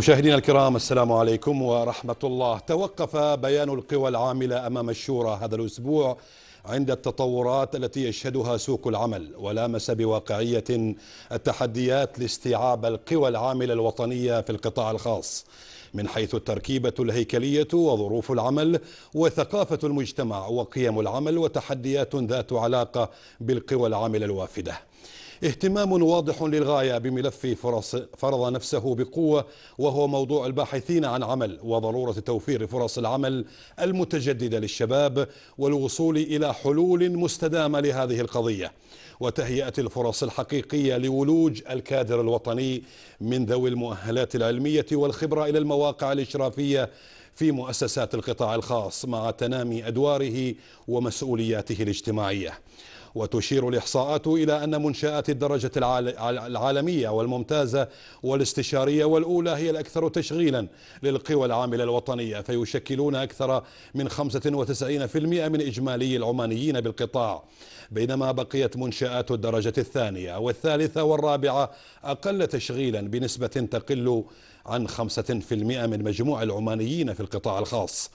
مشاهدينا الكرام السلام عليكم ورحمة الله توقف بيان القوى العاملة أمام الشورى هذا الأسبوع عند التطورات التي يشهدها سوق العمل ولامس بواقعية التحديات لاستيعاب القوى العاملة الوطنية في القطاع الخاص من حيث التركيبة الهيكلية وظروف العمل وثقافة المجتمع وقيم العمل وتحديات ذات علاقة بالقوى العاملة الوافدة اهتمام واضح للغاية بملف فرص فرض نفسه بقوة وهو موضوع الباحثين عن عمل وضرورة توفير فرص العمل المتجددة للشباب والوصول إلى حلول مستدامة لهذه القضية وتهيئة الفرص الحقيقية لولوج الكادر الوطني من ذوي المؤهلات العلمية والخبرة إلى المواقع الإشرافية في مؤسسات القطاع الخاص مع تنامي أدواره ومسؤولياته الاجتماعية وتشير الإحصاءات إلى أن منشآت الدرجة العالمية والممتازة والاستشارية والأولى هي الأكثر تشغيلا للقوى العاملة الوطنية فيشكلون أكثر من 95% من إجمالي العمانيين بالقطاع بينما بقيت منشآت الدرجة الثانية والثالثة والرابعة أقل تشغيلا بنسبة تقل عن 5% من مجموع العمانيين في القطاع الخاص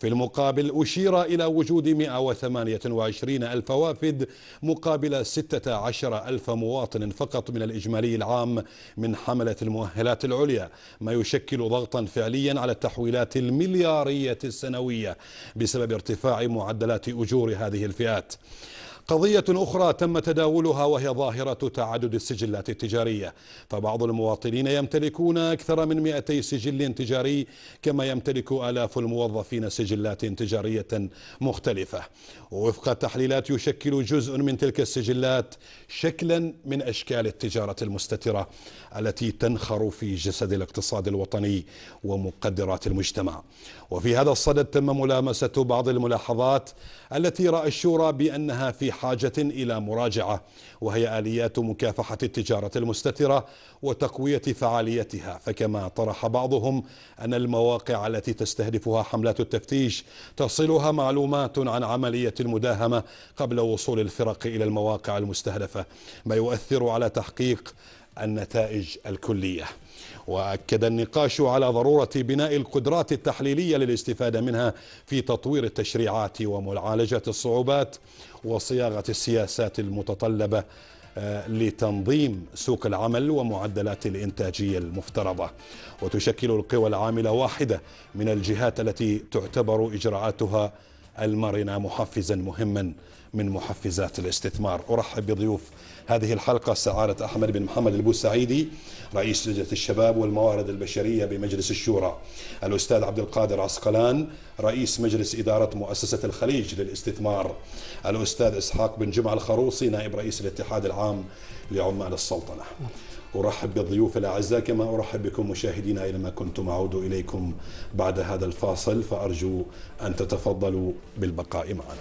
في المقابل أشير إلى وجود 128 ألف وافد مقابل 16 ألف مواطن فقط من الإجمالي العام من حملة المؤهلات العليا ما يشكل ضغطا فعليا على التحويلات المليارية السنوية بسبب ارتفاع معدلات أجور هذه الفئات قضية أخرى تم تداولها وهي ظاهرة تعدد السجلات التجارية فبعض المواطنين يمتلكون أكثر من 200 سجل تجاري كما يمتلك آلاف الموظفين سجلات تجارية مختلفة ووفق التحليلات يشكل جزء من تلك السجلات شكلا من أشكال التجارة المستترة التي تنخر في جسد الاقتصاد الوطني ومقدرات المجتمع وفي هذا الصدد تم ملامسة بعض الملاحظات التي رأى الشورى بأنها في حاجة إلى مراجعة وهي آليات مكافحة التجارة المستترة وتقوية فعاليتها فكما طرح بعضهم أن المواقع التي تستهدفها حملات التفتيش تصلها معلومات عن عملية المداهمة قبل وصول الفرق إلى المواقع المستهدفة ما يؤثر على تحقيق النتائج الكليه وأكد النقاش على ضرورة بناء القدرات التحليلية للاستفادة منها في تطوير التشريعات ومعالجة الصعوبات وصياغة السياسات المتطلبة آه، لتنظيم سوق العمل ومعدلات الإنتاجية المفترضة وتشكل القوى العاملة واحدة من الجهات التي تعتبر إجراءاتها المرنة محفزا مهما من محفزات الاستثمار أرحب بضيوف هذه الحلقة سعادة أحمد بن محمد البوسعيدي رئيس لجنة الشباب والموارد البشرية بمجلس الشورى الأستاذ عبد القادر عسقلان رئيس مجلس إدارة مؤسسة الخليج للاستثمار الأستاذ إسحاق بن جمعة الخروصي نائب رئيس الاتحاد العام لعمال السلطنة أرحب بالضيوف الأعزاء كما أرحب بكم مشاهدينا أينما كنتم أعود إليكم بعد هذا الفاصل فأرجو أن تتفضلوا بالبقاء معنا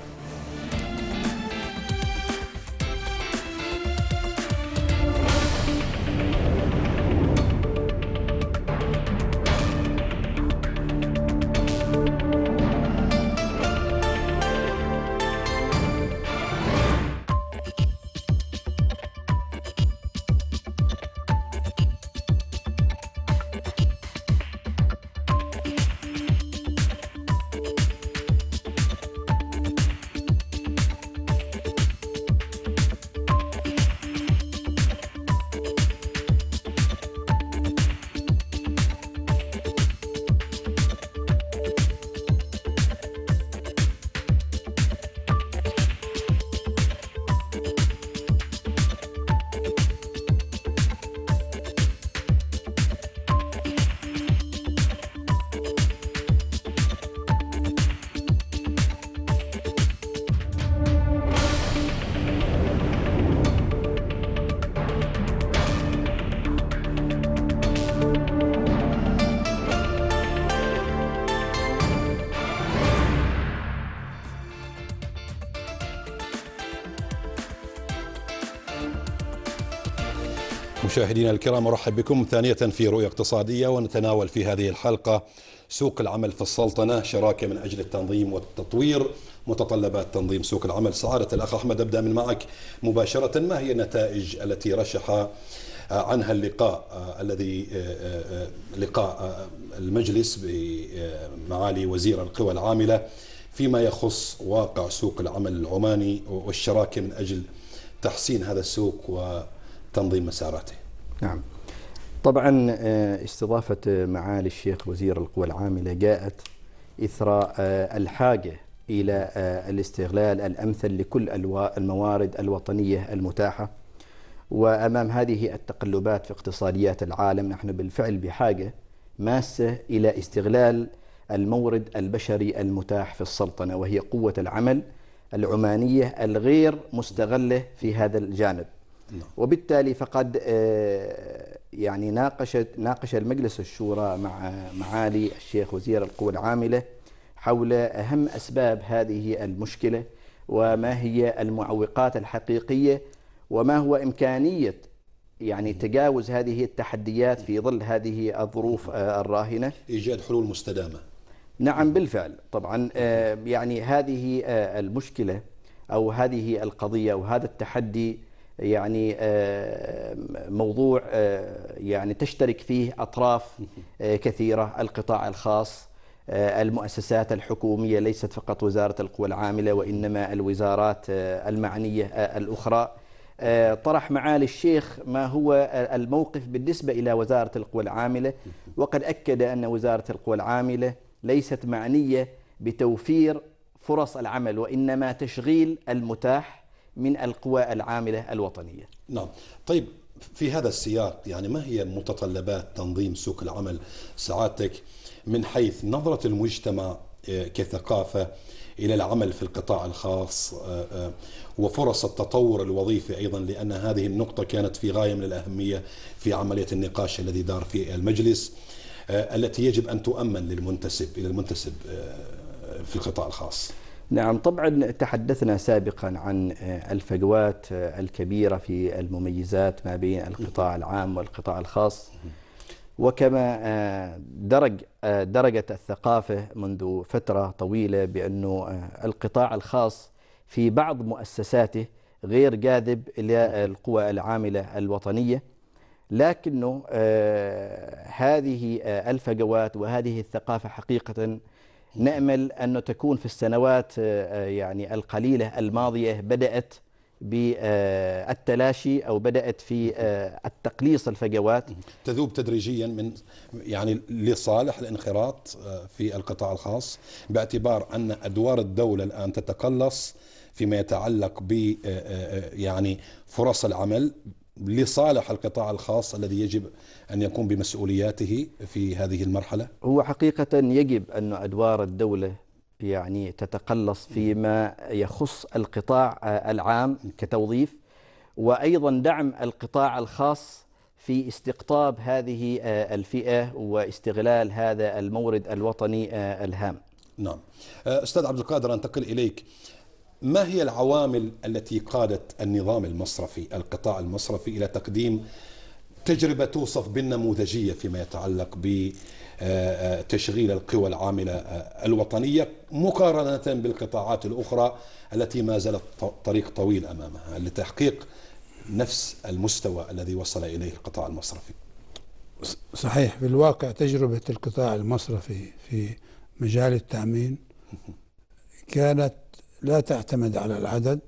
مشاهدينا الكرام ارحب بكم ثانيه في رؤيه اقتصاديه ونتناول في هذه الحلقه سوق العمل في السلطنه شراكه من اجل التنظيم والتطوير متطلبات تنظيم سوق العمل سعاده الاخ احمد ابدا من معك مباشره ما هي النتائج التي رشح عنها اللقاء آه، الذي آه، آه، لقاء المجلس بمعالي وزير القوى العامله فيما يخص واقع سوق العمل العماني والشراكه من اجل تحسين هذا السوق و تنظيم مساراته نعم طبعا آه، استضافة آه، معالي الشيخ وزير القوى العاملة جاءت إثر آه، الحاجة إلى الاستغلال الأمثل لكل الموارد الوطنية المتاحة وأمام هذه التقلبات في اقتصاديات العالم نحن بالفعل بحاجة ماسة إلى استغلال المورد البشري المتاح في السلطنة وهي قوة العمل العمانية الغير مستغلة في هذا الجانب نعم. وبالتالي فقد آه، يعني ناقشت ناقش المجلس الشورى مع معالي الشيخ وزير القوى العامله حول اهم اسباب هذه المشكله وما هي المعوقات الحقيقيه وما هو امكانيه يعني تجاوز هذه التحديات في ظل هذه الظروف آه، الراهنه ايجاد حلول مستدامه نعم بالفعل طبعا آه، يعني هذه المشكله او هذه القضيه وهذا التحدي يعني آه، موضوع آه، يعني تشترك فيه أطراف آه، كثيرة القطاع الخاص المؤسسات الحكومية ليست فقط وزارة القوى العاملة وإنما الوزارات المعنية الأخرى طرح معالي الشيخ ما هو الموقف بالنسبة إلى وزارة القوى العاملة وقد أكد أن وزارة القوى العاملة ليست معنية بتوفير فرص العمل وإنما تشغيل المتاح من القوى العاملة الوطنية نعم طيب في هذا السياق يعني ما هي متطلبات تنظيم سوق العمل سعادتك من حيث نظرة المجتمع آه، كثقافة إلى العمل في القطاع الخاص آه، آه، وفرص التطور الوظيفي أيضا لأن هذه النقطة كانت في غاية من الأهمية في عملية النقاش الذي دار في المجلس التي يجب أن تؤمن للمنتسب إلى المنتسب في القطاع الخاص نعم طبعا تحدثنا سابقا عن آه، الفجوات آه، الكبيرة في المميزات ما بين القطاع العام والقطاع الخاص وكما آه، درج درجه الثقافة منذ فترة طويلة بأنه القطاع الخاص في بعض مؤسساته غير جاذب إلى القوى العاملة الوطنية لكنه هذه الفجوات وهذه الثقافة حقيقة نأمل أن تكون في السنوات آه، آه، يعني القليلة الماضية بدأت بالتلاشي او بدات في آه، التقليص الفجوات تذوب تدريجيا من يعني لصالح الانخراط في القطاع الخاص باعتبار ان ادوار الدوله الان تتقلص فيما يتعلق ب يعني فرص العمل لصالح القطاع الخاص الذي يجب أن يقوم بمسؤولياته في هذه المرحلة؟ هو حقيقة يجب أن أدوار الدولة يعني تتقلص فيما يخص القطاع العام كتوظيف وأيضا دعم القطاع الخاص في استقطاب هذه الفئة واستغلال هذا المورد الوطني الهام نعم أستاذ عبد القادر أنتقل إليك ما هي العوامل التي قادت النظام المصرفي القطاع المصرفي إلى تقديم تجربة توصف بالنموذجية فيما يتعلق بتشغيل آه، آه، القوى العاملة آه، الوطنية مقارنة بالقطاعات الأخرى التي ما زالت طريق طويل أمامها لتحقيق نفس المستوى الذي وصل إليه القطاع المصرفي صحيح في الواقع تجربة القطاع المصرفي في مجال التأمين كانت لا تعتمد على العدد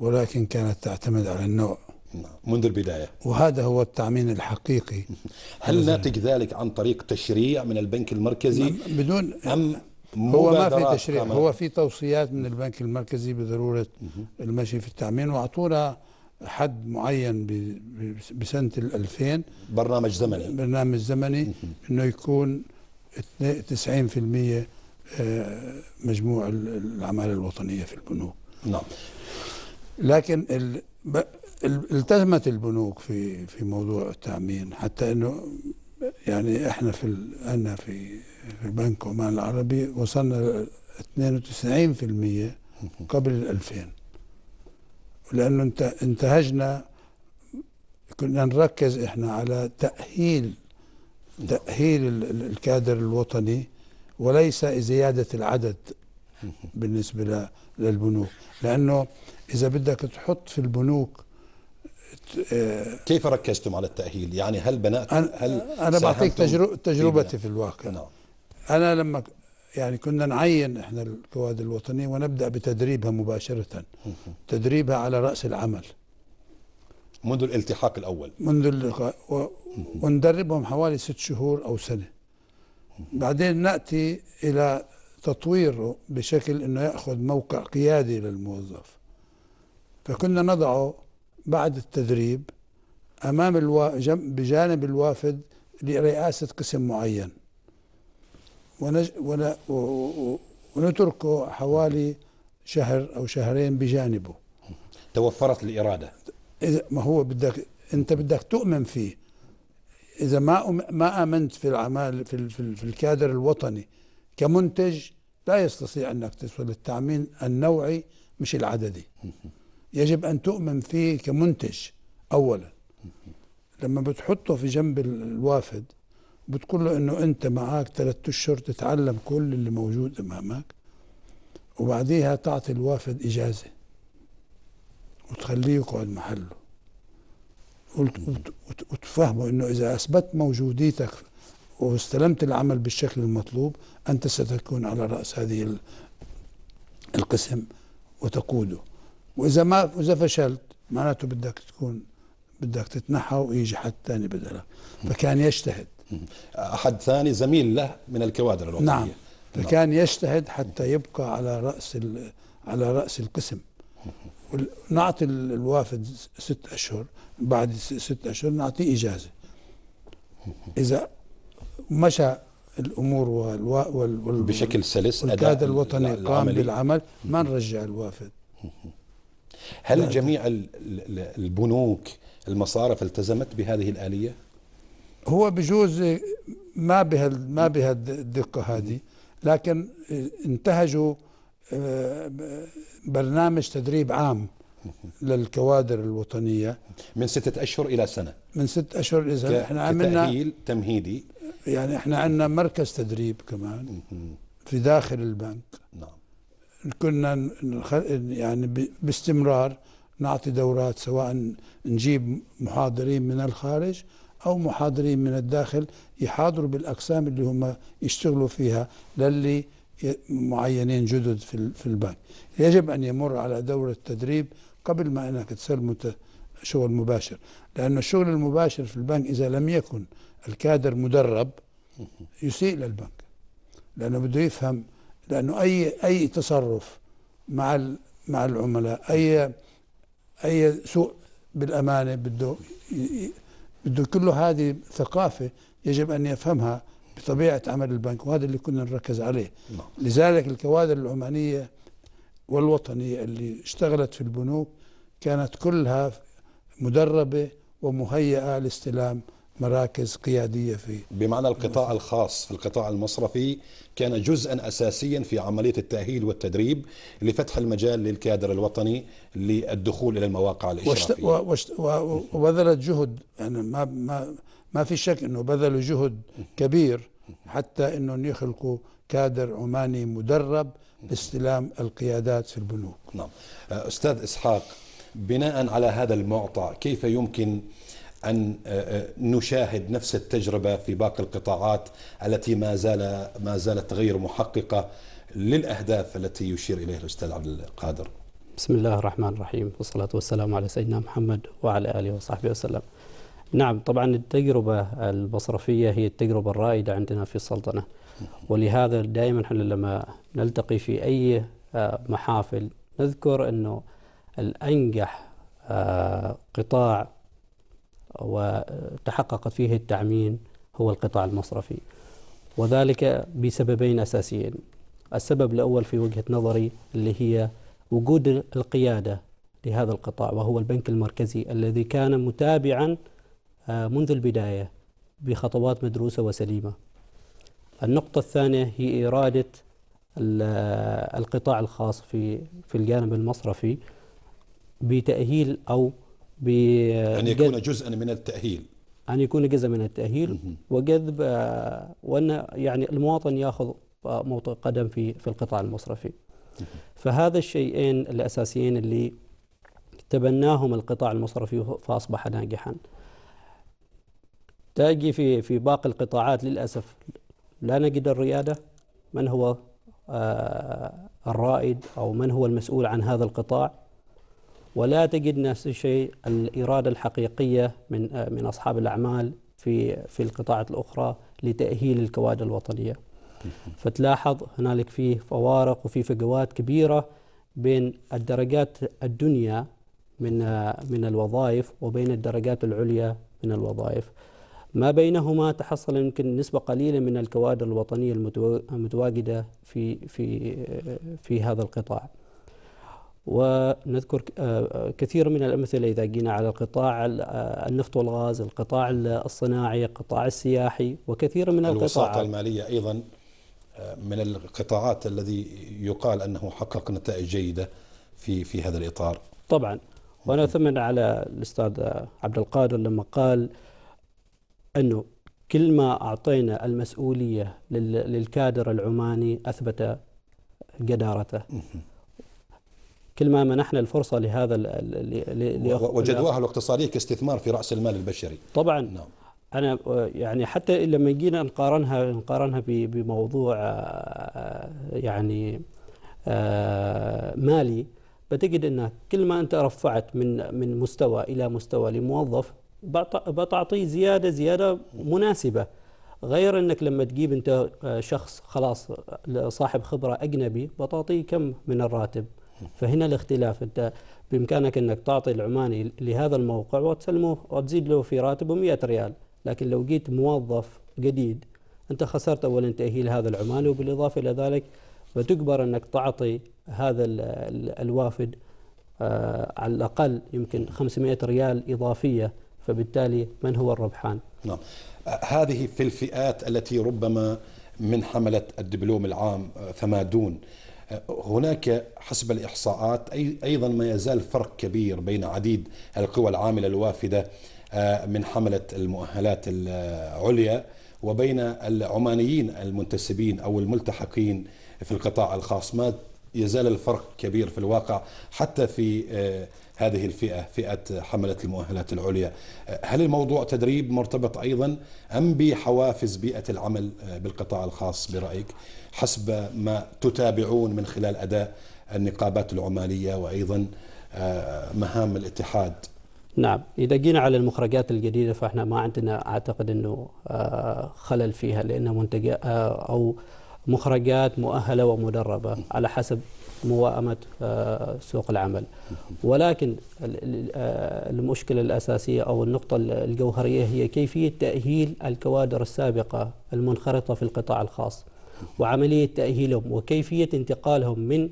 ولكن كانت تعتمد على النوع نعم، منذ البداية وهذا هو التعمين الحقيقي هل ناتج ذلك عن طريق تشريع من البنك المركزي نعم، بدون أم هو ما في تشريع كمان. هو في توصيات من البنك المركزي بضرورة المشي في التعمين وأعطونا حد معين بسنة 2000 برنامج زمني برنامج زمني أنه يكون 90% مجموع العمالة الوطنية في البنوك نعم لكن التزمت البنوك في في موضوع التأمين حتى انه يعني احنا في انا في في بنك عمان العربي وصلنا 92% قبل ال 2000 لانه انت انتهجنا كنا نركز احنا على تاهيل نعم. تاهيل الكادر الوطني وليس زيادة العدد بالنسبة للبنوك لأنه إذا بدك تحط في البنوك آه، كيف ركزتم على التأهيل؟ يعني هل بنأت هل أنا بعطيك تجربتي في الواقع نعم. أنا لما يعني كنا نعين احنا القواد الوطنيه ونبدا بتدريبها مباشره تدريبها على راس العمل منذ الالتحاق الاول منذ اللقاء و... وندربهم حوالي ست شهور او سنه بعدين ناتي الى تطويره بشكل انه ياخذ موقع قيادي للموظف فكنا نضعه بعد التدريب امام الوا... بجانب الوافد لرئاسه قسم معين ونج... ون... و... ونتركه حوالي شهر او شهرين بجانبه توفرت الاراده ما هو بدك انت بدك تؤمن فيه اذا ما ما امنت في العمال في في الكادر الوطني كمنتج لا يستطيع انك تصل التامين النوعي مش العددي يجب ان تؤمن فيه كمنتج اولا لما بتحطه في جنب الوافد بتقول له انه انت معك ثلاثة اشهر تتعلم كل اللي موجود امامك وبعديها تعطي الوافد اجازه وتخليه يقعد محله وتفهموا انه اذا اثبت موجوديتك واستلمت العمل بالشكل المطلوب انت ستكون على راس هذه القسم وتقوده واذا ما اذا فشلت معناته بدك تكون بدك تتنحى ويجي حد ثاني بدلك فكان يجتهد احد ثاني زميل له من الكوادر الوطنيه نعم فكان يجتهد حتى يبقى على راس على راس القسم نعطي الوافد ست اشهر بعد ست اشهر نعطيه اجازه اذا مشى الامور والو... وال... بشكل سلس اداء الوطني قام بالعمل ما نرجع الوافد هل جميع البنوك المصارف التزمت بهذه الاليه؟ هو بجوز ما بهال ما بهالدقه هذه لكن انتهجوا برنامج تدريب عام للكوادر الوطنية من ستة أشهر إلى سنة من ستة أشهر إلى سنة احنا عملنا تمهيدي يعني احنا عندنا مركز تدريب كمان في داخل البنك نعم كنا يعني باستمرار نعطي دورات سواء نجيب محاضرين من الخارج او محاضرين من الداخل يحاضروا بالاقسام اللي هم يشتغلوا فيها للي معينين جدد في البنك يجب أن يمر على دورة تدريب قبل ما أنك تسلمه شغل مباشر لأن الشغل المباشر في البنك إذا لم يكن الكادر مدرب يسيء للبنك لأنه بده يفهم لأنه أي أي تصرف مع مع العملاء أي أي سوء بالأمانة بده بده كله هذه ثقافة يجب أن يفهمها بطبيعه عمل البنك وهذا اللي كنا نركز عليه نعم. لذلك الكوادر العمانيه والوطنيه اللي اشتغلت في البنوك كانت كلها مدربه ومهيئه لاستلام مراكز قيادية في بمعنى القطاع الخاص في القطاع المصرفي كان جزءا أساسيا في عملية التأهيل والتدريب لفتح المجال للكادر الوطني للدخول إلى المواقع الإشرافية وشت... وبذلت جهد يعني ما, ما, ما في شك أنه بذلوا جهد كبير حتى انهم يخلقوا كادر عماني مدرب باستلام القيادات في البنوك نعم آه، استاذ اسحاق بناء على هذا المعطى كيف يمكن أن آه، آه، نشاهد نفس التجربة في باقي القطاعات التي ما زال ما زالت غير محققة للأهداف التي يشير إليها الأستاذ عبد القادر بسم الله الرحمن الرحيم والصلاة والسلام على سيدنا محمد وعلى آله وصحبه وسلم نعم طبعا التجربة البصرفية هي التجربة الرائدة عندنا في السلطنة ولهذا دائما احنا لما نلتقي في أي آه، محافل نذكر أنه الأنجح آه، قطاع وتحققت فيه التعميم هو القطاع المصرفي وذلك بسببين أساسيين السبب الأول في وجهة نظري اللي هي وجود القيادة لهذا القطاع وهو البنك المركزي الذي كان متابعا آه، منذ البداية بخطوات مدروسة وسليمة النقطة الثانية هي إرادة القطاع الخاص في في الجانب المصرفي بتأهيل أو ب أن يكون جزءا من التأهيل أن يكون جزءا من التأهيل وجذب آه، وأن يعني المواطن يأخذ آه، موطئ قدم في في القطاع المصرفي فهذا الشيئين الأساسيين اللي تبناهم القطاع المصرفي فأصبح ناجحا تجي في في باقي القطاعات للأسف لا نجد الريادة من هو آه، الرائد أو من هو المسؤول عن هذا القطاع ولا تجد نفس الشيء الإرادة الحقيقية من آه، من أصحاب الأعمال في في القطاعات الأخرى لتأهيل الكوادر الوطنية فتلاحظ هنالك في فوارق وفي فجوات كبيرة بين الدرجات الدنيا من آه، من الوظائف وبين الدرجات العليا من الوظائف ما بينهما تحصل يمكن نسبة قليلة من الكوادر الوطنية المتواجدة في في في هذا القطاع. ونذكر آه، كثير من الأمثلة إذا جينا على القطاع آه، النفط والغاز القطاع الصناعي القطاع السياحي وكثير من القطاعات الوساطة المالية أيضا آه، من القطاعات الذي يقال أنه حقق نتائج جيدة في في هذا الإطار طبعا وأنا أثمن على الأستاذ عبد القادر لما قال أنه كل ما أعطينا المسؤولية للكادر العماني أثبت جدارته كل ما منحنا الفرصة لهذا وجدواها الاقتصادية كاستثمار في رأس المال البشري طبعا نعم. أنا يعني حتى لما جينا نقارنها نقارنها بموضوع يعني مالي بتجد أن كل ما أنت رفعت من من مستوى إلى مستوى لموظف بتعطيه زياده زياده مناسبه غير انك لما تجيب انت آه، شخص خلاص آه، صاحب خبره اجنبي بتعطيه كم من الراتب فهنا الاختلاف انت بامكانك انك تعطي العماني لهذا الموقع وتسلمه وتزيد له في راتبه 100 ريال لكن لو جيت موظف جديد انت خسرت اولا تاهيل هذا العماني وبالاضافه الى ذلك بتجبر انك تعطي هذا الوافد آه على الاقل يمكن 500 ريال اضافيه فبالتالي من هو الربحان نعم هذه في الفئات التي ربما من حملة الدبلوم العام آه، فما دون آه، هناك حسب الإحصاءات أيضا ما يزال فرق كبير بين عديد القوى العاملة الوافدة آه، من حملة المؤهلات العليا وبين العمانيين المنتسبين أو الملتحقين في القطاع الخاص ما يزال الفرق كبير في الواقع حتى في آه، هذه الفئة فئة حملة المؤهلات العليا آه، هل الموضوع تدريب مرتبط أيضا أم بحوافز بيئة العمل آه، بالقطاع الخاص برأيك حسب ما تتابعون من خلال أداء النقابات العمالية وأيضا مهام الاتحاد نعم إذا جينا على المخرجات الجديدة فإحنا ما عندنا أعتقد أنه خلل فيها لأنها منتج أو مخرجات مؤهلة ومدربة على حسب موائمة آه، سوق العمل ولكن آه، المشكلة الأساسية أو النقطة الجوهرية هي كيفية تأهيل الكوادر السابقة المنخرطة في القطاع الخاص وعملية تأهيلهم وكيفية انتقالهم من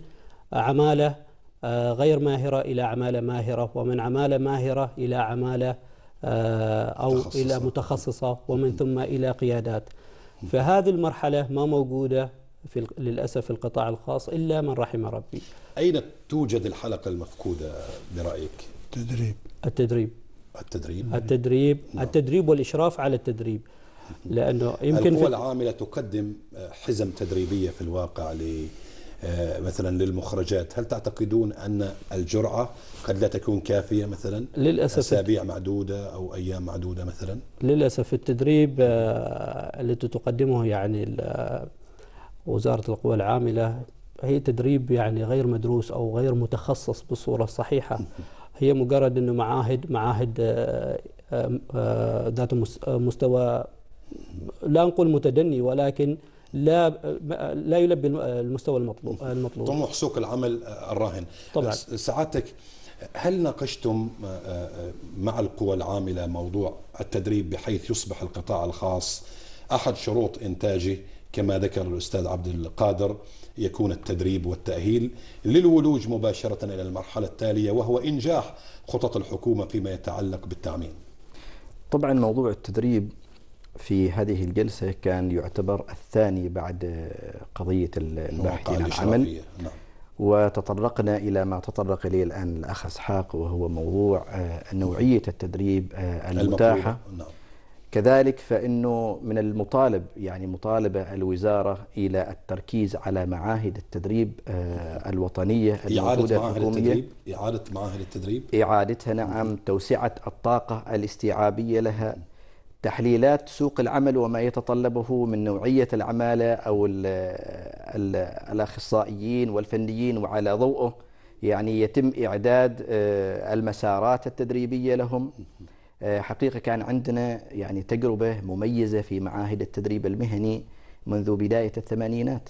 عمالة آه، غير ماهرة إلى عمالة ماهرة ومن عمالة ماهرة إلى عمالة أو متخصصة. إلى متخصصة ومن ثم إلى قيادات فهذه المرحلة ما موجودة في للأسف في القطاع الخاص إلا من رحم ربي أين توجد الحلقة المفقودة برأيك؟ التدريب التدريب التدريب التدريب نعم. التدريب والإشراف على التدريب لأنه يمكن القوى العاملة تقدم حزم تدريبية في الواقع آه، مثلا للمخرجات هل تعتقدون أن الجرعة قد لا تكون كافية مثلا للأسف أسابيع معدودة أو أيام معدودة مثلا للأسف التدريب آه، التي تقدمه يعني آه، وزارة القوى العاملة هي تدريب يعني غير مدروس أو غير متخصص بالصورة الصحيحة هي مجرد أنه معاهد معاهد ذات مستوى لا نقول متدني ولكن لا لا يلبي المستوى المطلوب المطلوب طموح سوق العمل الراهن طبعا سعادتك هل ناقشتم آه، آه، مع القوى العامله موضوع التدريب بحيث يصبح القطاع الخاص احد شروط انتاجه كما ذكر الاستاذ عبد القادر يكون التدريب والتاهيل للولوج مباشره الى المرحله التاليه وهو انجاح خطط الحكومه فيما يتعلق بالتعميم. طبعا موضوع التدريب في هذه الجلسة كان يعتبر الثاني بعد قضية الباحثين عن العمل نعم. وتطرقنا إلى ما تطرق إليه الآن الأخ أسحاق وهو موضوع آه، نوعية التدريب آه، المتاحة نعم. كذلك فإنه من المطالب يعني مطالبة الوزارة إلى التركيز على معاهد التدريب آه، الوطنية إعادة معاهد التدريب إعادة معاهد التدريب إعادتها نعم توسعة الطاقة الاستيعابية لها تحليلات سوق العمل وما يتطلبه من نوعية العمالة أو الأخصائيين والفنيين وعلى ضوءه يعني يتم إعداد آه، المسارات التدريبية لهم آه، حقيقة كان عندنا يعني تجربة مميزة في معاهد التدريب المهني منذ بداية الثمانينات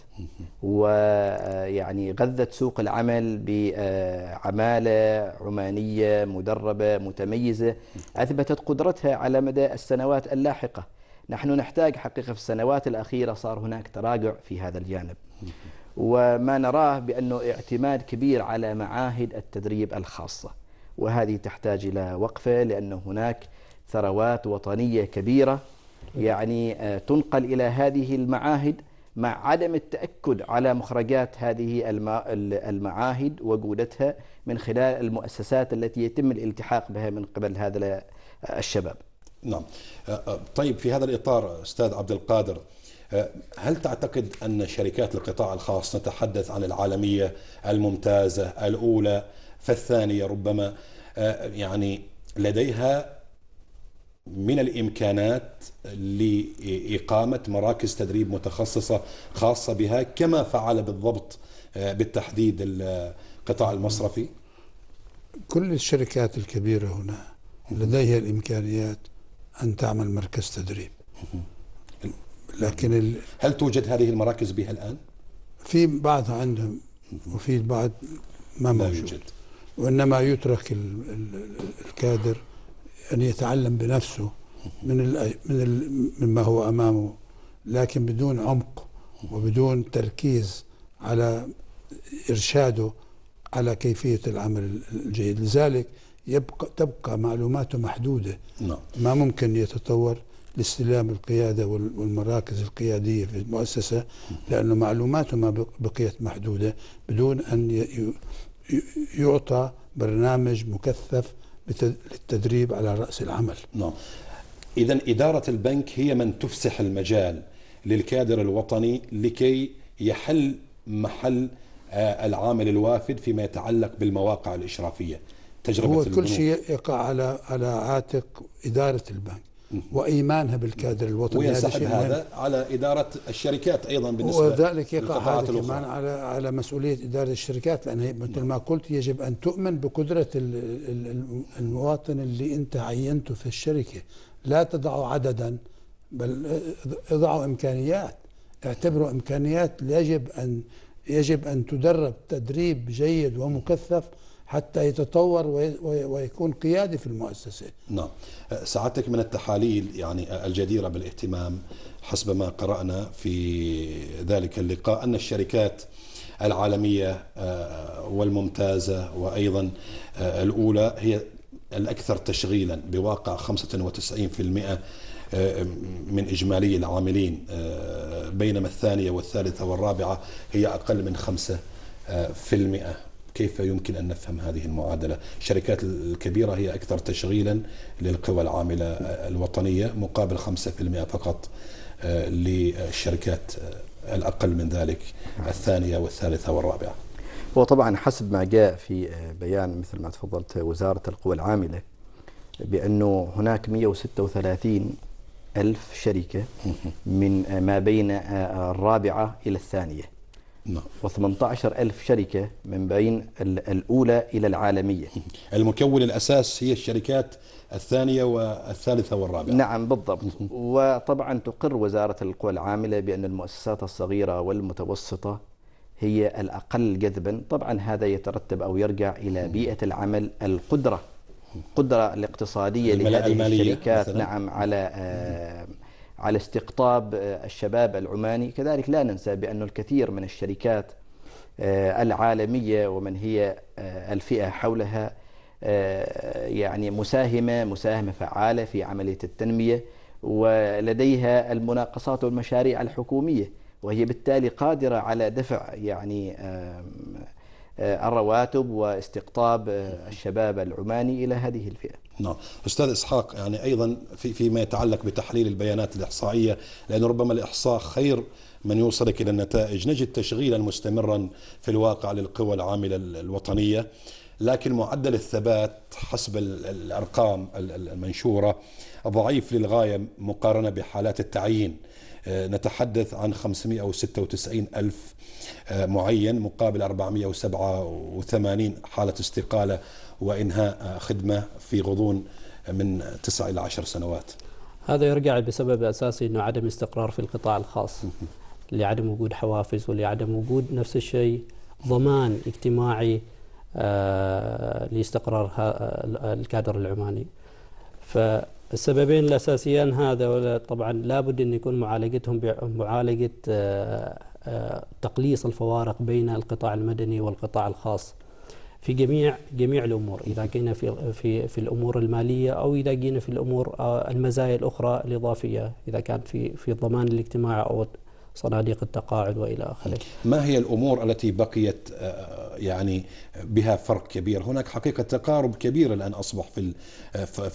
ويعني آه، غذت سوق العمل بعمالة آه، عمانية مدربة متميزة أثبتت قدرتها على مدى السنوات اللاحقة نحن نحتاج حقيقة في السنوات الأخيرة صار هناك تراجع في هذا الجانب وما نراه بأنه اعتماد كبير على معاهد التدريب الخاصة وهذه تحتاج إلى وقفة لأن هناك ثروات وطنية كبيرة يعني آه, تنقل إلى هذه المعاهد مع عدم التأكد على مخرجات هذه المعاهد وجودتها من خلال المؤسسات التي يتم الالتحاق بها من قبل هذا آه, الشباب نعم آه، طيب في هذا الإطار أستاذ عبد القادر هل تعتقد أن شركات القطاع الخاص نتحدث عن العالمية الممتازة الأولى فالثانية ربما يعني لديها من الامكانات لاقامه مراكز تدريب متخصصه خاصه بها كما فعل بالضبط آه، بالتحديد القطاع المصرفي؟ كل الشركات الكبيره هنا لديها الامكانيات ان تعمل مركز تدريب. لكن ال... هل توجد هذه المراكز بها الان؟ في بعضها عندهم وفي بعض ما موجود. لا يوجد. وانما يترك الكادر أن يتعلم بنفسه من من مما هو أمامه لكن بدون عمق وبدون تركيز على إرشاده على كيفية العمل الجيد لذلك يبقى تبقى معلوماته محدودة نعم. ما ممكن يتطور لاستلام القيادة والمراكز القيادية في المؤسسة لأنه معلوماته ما بقيت محدودة بدون أن يعطى برنامج مكثف للتدريب على رأس العمل نعم إذا إدارة البنك هي من تفسح المجال للكادر الوطني لكي يحل محل آه، العامل الوافد فيما يتعلق بالمواقع الإشرافية تجربة هو كل شيء يقع على على عاتق إدارة البنك وايمانها بالكادر الوطني وينسحب هذا, هذا على اداره الشركات ايضا بالنسبه وذلك يقع هذا كمان على على مسؤوليه اداره الشركات لان مثل ما قلت يجب ان تؤمن بقدره المواطن اللي انت عينته في الشركه لا تضعوا عددا بل اضعوا امكانيات اعتبروا امكانيات يجب ان يجب ان تدرب تدريب جيد ومكثف حتى يتطور ويكون قيادي في المؤسسة نعم سعادتك من التحاليل يعني الجديرة بالاهتمام حسب ما قرأنا في ذلك اللقاء أن الشركات العالمية آه، والممتازة وأيضا آه، الأولى هي الأكثر تشغيلا بواقع 95% آه، من إجمالي العاملين بينما الثانية والثالثة والرابعة هي أقل من 5% كيف يمكن أن نفهم هذه المعادلة الشركات الكبيرة هي أكثر تشغيلا للقوى العاملة الوطنية مقابل 5% فقط آه، للشركات آه، الأقل من ذلك الثانية والثالثة والرابعة وطبعا حسب ما جاء في آه، بيان مثل ما تفضلت وزارة القوى العاملة بأنه هناك 136 ألف شركة من ما بين الرابعة إلى الثانية نعم و18000 شركة من بين الأولى إلى العالمية المكون الأساس هي الشركات الثانية والثالثة والرابعة نعم بالضبط وطبعا تقر وزارة القوى العاملة بأن المؤسسات الصغيرة والمتوسطة هي الأقل جذبا طبعا هذا يترتب أو يرجع إلى بيئة العمل القدرة القدرة الاقتصادية لهذه الشركات مثلاً. نعم على آه على استقطاب آه، الشباب العماني كذلك لا ننسى بأن الكثير من الشركات آه، العالمية ومن هي آه، الفئة حولها يعني مساهمة مساهمة فعالة في عملية التنمية ولديها المناقصات والمشاريع الحكومية وهي بالتالي قادرة على دفع يعني آه، الرواتب واستقطاب آه، الشباب العماني الى هذه الفئه. نعم، استاذ اسحاق يعني ايضا في فيما يتعلق بتحليل البيانات الاحصائيه لانه ربما الاحصاء خير من يوصلك الى النتائج، نجد تشغيلا مستمرا في الواقع للقوى العامله الوطنيه لكن معدل الثبات حسب الارقام المنشوره ضعيف للغايه مقارنه بحالات التعيين. آه، نتحدث عن 596 ألف آه، معين مقابل 487 حالة استقالة وإنهاء آه، خدمة في غضون من 9 إلى 10 سنوات هذا يرجع بسبب أساسي أنه عدم استقرار في القطاع الخاص لعدم وجود حوافز ولعدم وجود نفس الشيء ضمان اجتماعي لاستقرار الكادر العماني ف السببين الأساسيان هذا طبعا لابد أن يكون معالجتهم معالجة آه، آه، تقليص الفوارق بين القطاع المدني والقطاع الخاص في جميع جميع الامور اذا جينا في في في الامور الماليه او اذا جينا في الامور آه، المزايا الاخرى الاضافيه اذا كان في في الضمان الاجتماعي او صناديق التقاعد والى اخره. ما هي الامور التي بقيت آه، يعني بها فرق كبير؟ هناك حقيقه تقارب كبير الان اصبح في آه، في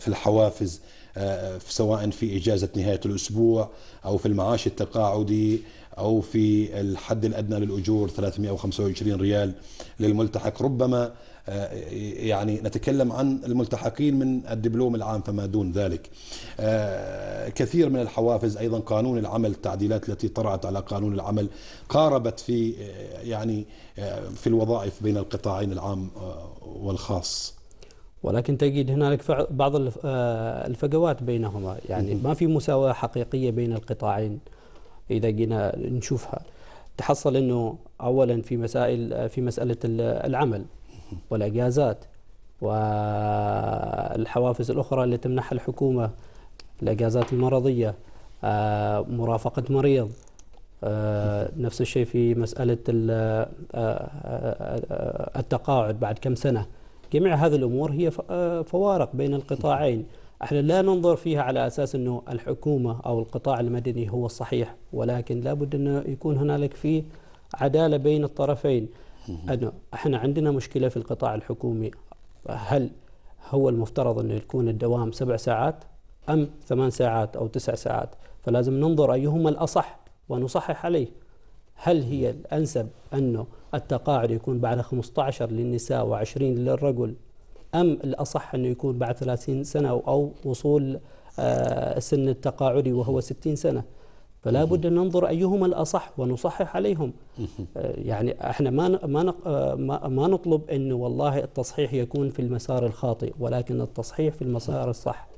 في الحوافز آه، سواء في اجازه نهايه الاسبوع او في المعاش التقاعدي أو في الحد الأدنى للأجور 325 ريال للملتحق ربما آه، يعني نتكلم عن الملتحقين من الدبلوم العام فما دون ذلك آه، كثير من الحوافز أيضا قانون العمل التعديلات التي طرأت على قانون العمل قاربت في آه، يعني في الوظائف بين القطاعين العام والخاص ولكن تجد هنالك بعض الفجوات بينهما يعني ما في مساواة حقيقية بين القطاعين اذا جينا نشوفها تحصل انه اولا في مسائل في مساله العمل والاجازات والحوافز الاخرى اللي تمنحها الحكومه الاجازات المرضيه آه، مرافقه مريض آه، نفس الشيء في مساله آه، التقاعد بعد كم سنه جميع هذه الامور هي فوارق بين القطاعين احنا لا ننظر فيها على اساس انه الحكومه او القطاع المدني هو الصحيح ولكن لابد انه يكون هنالك في عداله بين الطرفين انه احنا عندنا مشكله في القطاع الحكومي هل هو المفترض انه يكون الدوام سبع ساعات ام ثمان ساعات او تسع ساعات فلازم ننظر ايهما الاصح ونصحح عليه هل هي الانسب انه التقاعد يكون بعد 15 للنساء و20 للرجل أم الأصح أنه يكون بعد 30 سنة أو وصول آه، سن التقاعدي وهو 60 سنة فلا بد ان ننظر ايهما الاصح ونصحح عليهم آه، يعني احنا ما آه، ما ما نطلب انه والله التصحيح يكون في المسار الخاطئ ولكن التصحيح في المسار الصح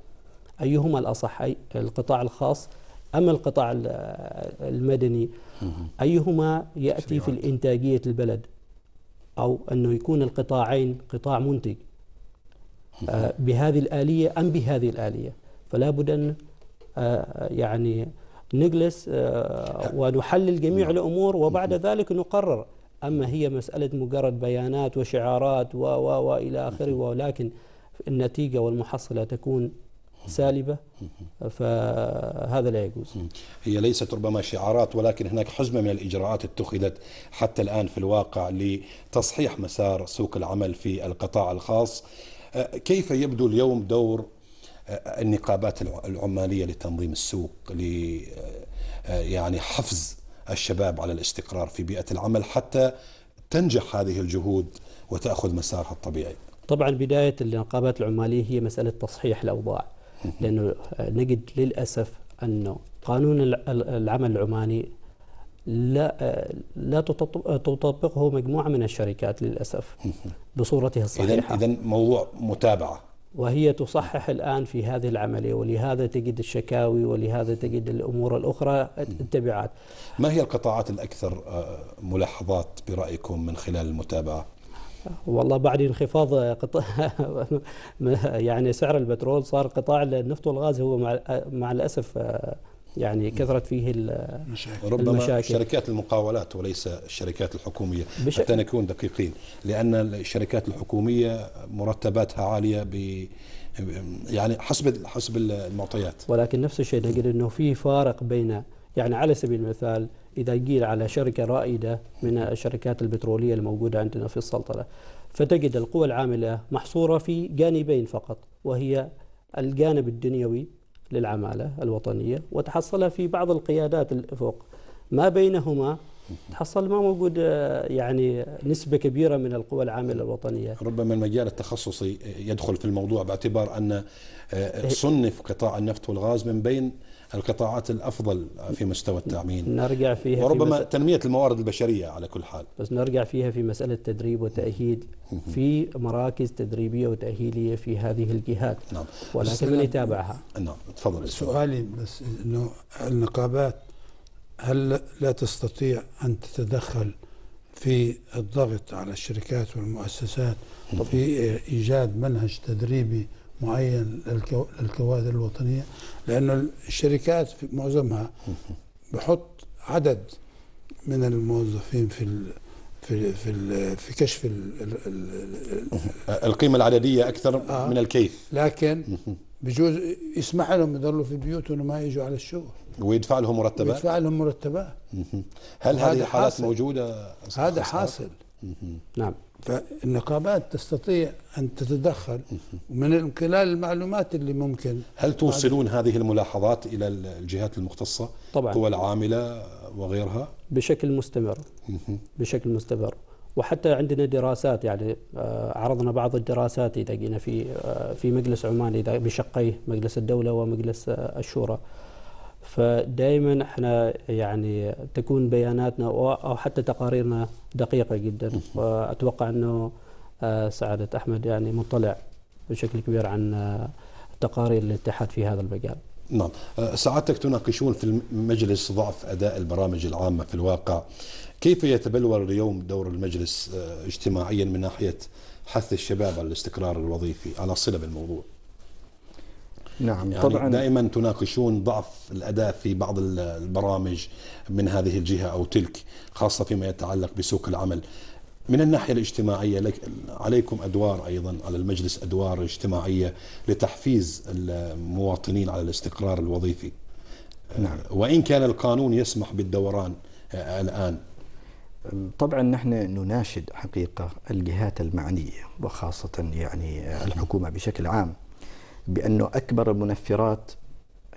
ايهما الاصح اي القطاع الخاص ام القطاع المدني ايهما ياتي في الانتاجيه البلد او انه يكون القطاعين قطاع منتج آه، بهذه الآلية أم بهذه الآلية فلا بد أن آه، يعني نجلس آه، ونحلل جميع نعم. الأمور وبعد نعم. ذلك نقرر أما هي مسألة مجرد بيانات وشعارات و و وإلى آخره نعم. ولكن النتيجة والمحصلة تكون سالبة فهذا لا يجوز هي ليست ربما شعارات ولكن هناك حزمة من الإجراءات اتخذت حتى الآن في الواقع لتصحيح مسار سوق العمل في القطاع الخاص كيف يبدو اليوم دور النقابات العماليه لتنظيم السوق ل آه، يعني حفز الشباب على الاستقرار في بيئه العمل حتى تنجح هذه الجهود وتاخذ مسارها الطبيعي. طبعا بدايه النقابات العماليه هي مساله تصحيح الاوضاع لانه نجد للاسف انه قانون العمل العماني لا لا تطبقه مجموعه من الشركات للاسف بصورتها الصحيحه اذا موضوع متابعه وهي تصحح الآن في هذه العملية ولهذا تجد الشكاوي ولهذا تجد الأمور الأخرى التبعات ما هي القطاعات الأكثر آه، ملاحظات برأيكم من خلال المتابعة؟ والله بعد انخفاض قطاع يعني سعر البترول صار قطاع النفط والغاز هو مع, مع الأسف آه، يعني كثرت فيه المشاكل ربما المشاكل. شركات المقاولات وليس الشركات الحكومية بش... حتى نكون دقيقين لأن الشركات الحكومية مرتباتها عالية ب يعني حسب حسب المعطيات ولكن نفس الشيء نقول انه في فارق بين يعني على سبيل المثال اذا قيل على شركه رائده من الشركات البتروليه الموجوده عندنا في السلطنه فتجد القوى العامله محصوره في جانبين فقط وهي الجانب الدنيوي للعمالة الوطنية وتحصلها في بعض القيادات الأفق ما بينهما تحصل ما موجود آه، يعني نسبة كبيرة من القوى العاملة الوطنية ربما المجال التخصصي يدخل في الموضوع باعتبار أن آه، صنف قطاع النفط والغاز من بين القطاعات الافضل في مستوى التامين نرجع فيها وربما في مس... تنميه الموارد البشريه على كل حال بس نرجع فيها في مساله تدريب وتاهيل في مراكز تدريبيه وتاهيليه في هذه الجهات نعم ولكن من يتابعها نعم تفضل سؤالي بس انه النقابات هل لا تستطيع ان تتدخل في الضغط على الشركات والمؤسسات في ايجاد منهج تدريبي معين للكوادر الوطنيه لانه الشركات معظمها بحط عدد من الموظفين في ال في في في كشف الـ الـ القيمه العدديه اكثر آه من الكيف لكن بجوز يسمح لهم يضلوا في بيوتهم وما يجوا على الشغل ويدفع لهم مرتبات ويدفع لهم مرتبات هل هذه الحالات موجوده هذا حاصل نعم فالنقابات تستطيع أن تتدخل من خلال المعلومات اللي ممكن هل توصلون هذه الملاحظات إلى الجهات المختصة طبعا القوى العاملة وغيرها بشكل مستمر بشكل مستمر وحتى عندنا دراسات يعني آه، عرضنا بعض الدراسات اذا قلنا في آه، في مجلس عمان اذا بشقيه مجلس الدوله ومجلس آه، الشورى فدائما احنا يعني تكون بياناتنا او حتى تقاريرنا دقيقه جدا واتوقع انه آه، سعاده احمد يعني مطلع بشكل كبير عن آه، تقارير الاتحاد في هذا المجال. نعم آه، سعادتك تناقشون في المجلس ضعف أداء البرامج العامة في الواقع كيف يتبلور اليوم دور المجلس اجتماعيا من ناحية حث الشباب على الاستقرار الوظيفي على صلة بالموضوع نعم يعني طبعا دائما تناقشون ضعف الاداء في بعض البرامج من هذه الجهه او تلك خاصه فيما يتعلق بسوق العمل من الناحيه الاجتماعيه لك عليكم ادوار ايضا على المجلس ادوار اجتماعيه لتحفيز المواطنين على الاستقرار الوظيفي نعم. آه، وان كان القانون يسمح بالدوران آه، الان طبعا نحن نناشد حقيقه الجهات المعنيه وخاصه يعني الحكومه بشكل عام بأنه أكبر المنفرات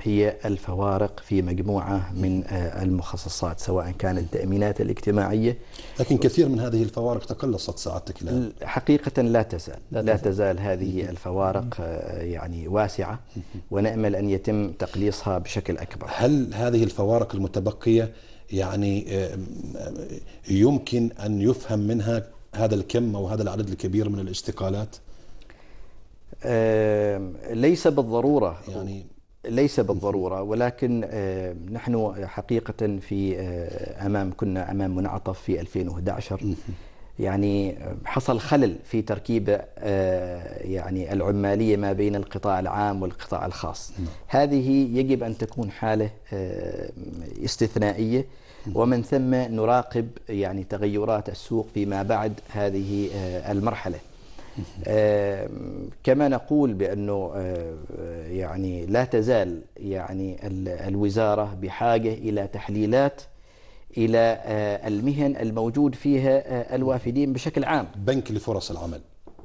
هي الفوارق في مجموعة من آه، المخصصات سواء كانت التأمينات الاجتماعية لكن كثير من هذه الفوارق تقلصت سعادتك الآن حقيقة لا تزال لا, لا تزال هذه الفوارق آه، يعني واسعة ونأمل أن يتم تقليصها بشكل أكبر هل هذه الفوارق المتبقية يعني يمكن أن يفهم منها هذا الكم أو هذا العدد الكبير من الاستقالات ليس بالضرورة يعني ليس بالضرورة ولكن نحن حقيقة في أمام كنا أمام منعطف في 2011 يعني حصل خلل في تركيبة يعني العمالية ما بين القطاع العام والقطاع الخاص نعم. هذه يجب أن تكون حالة استثنائية ومن ثم نراقب يعني تغيرات السوق فيما بعد هذه المرحلة كما نقول بأنه آه، آه، يعني لا تزال يعني الوزارة بحاجة إلى تحليلات إلى آه، المهن الموجود فيها الوافدين بشكل عام بنك لفرص العمل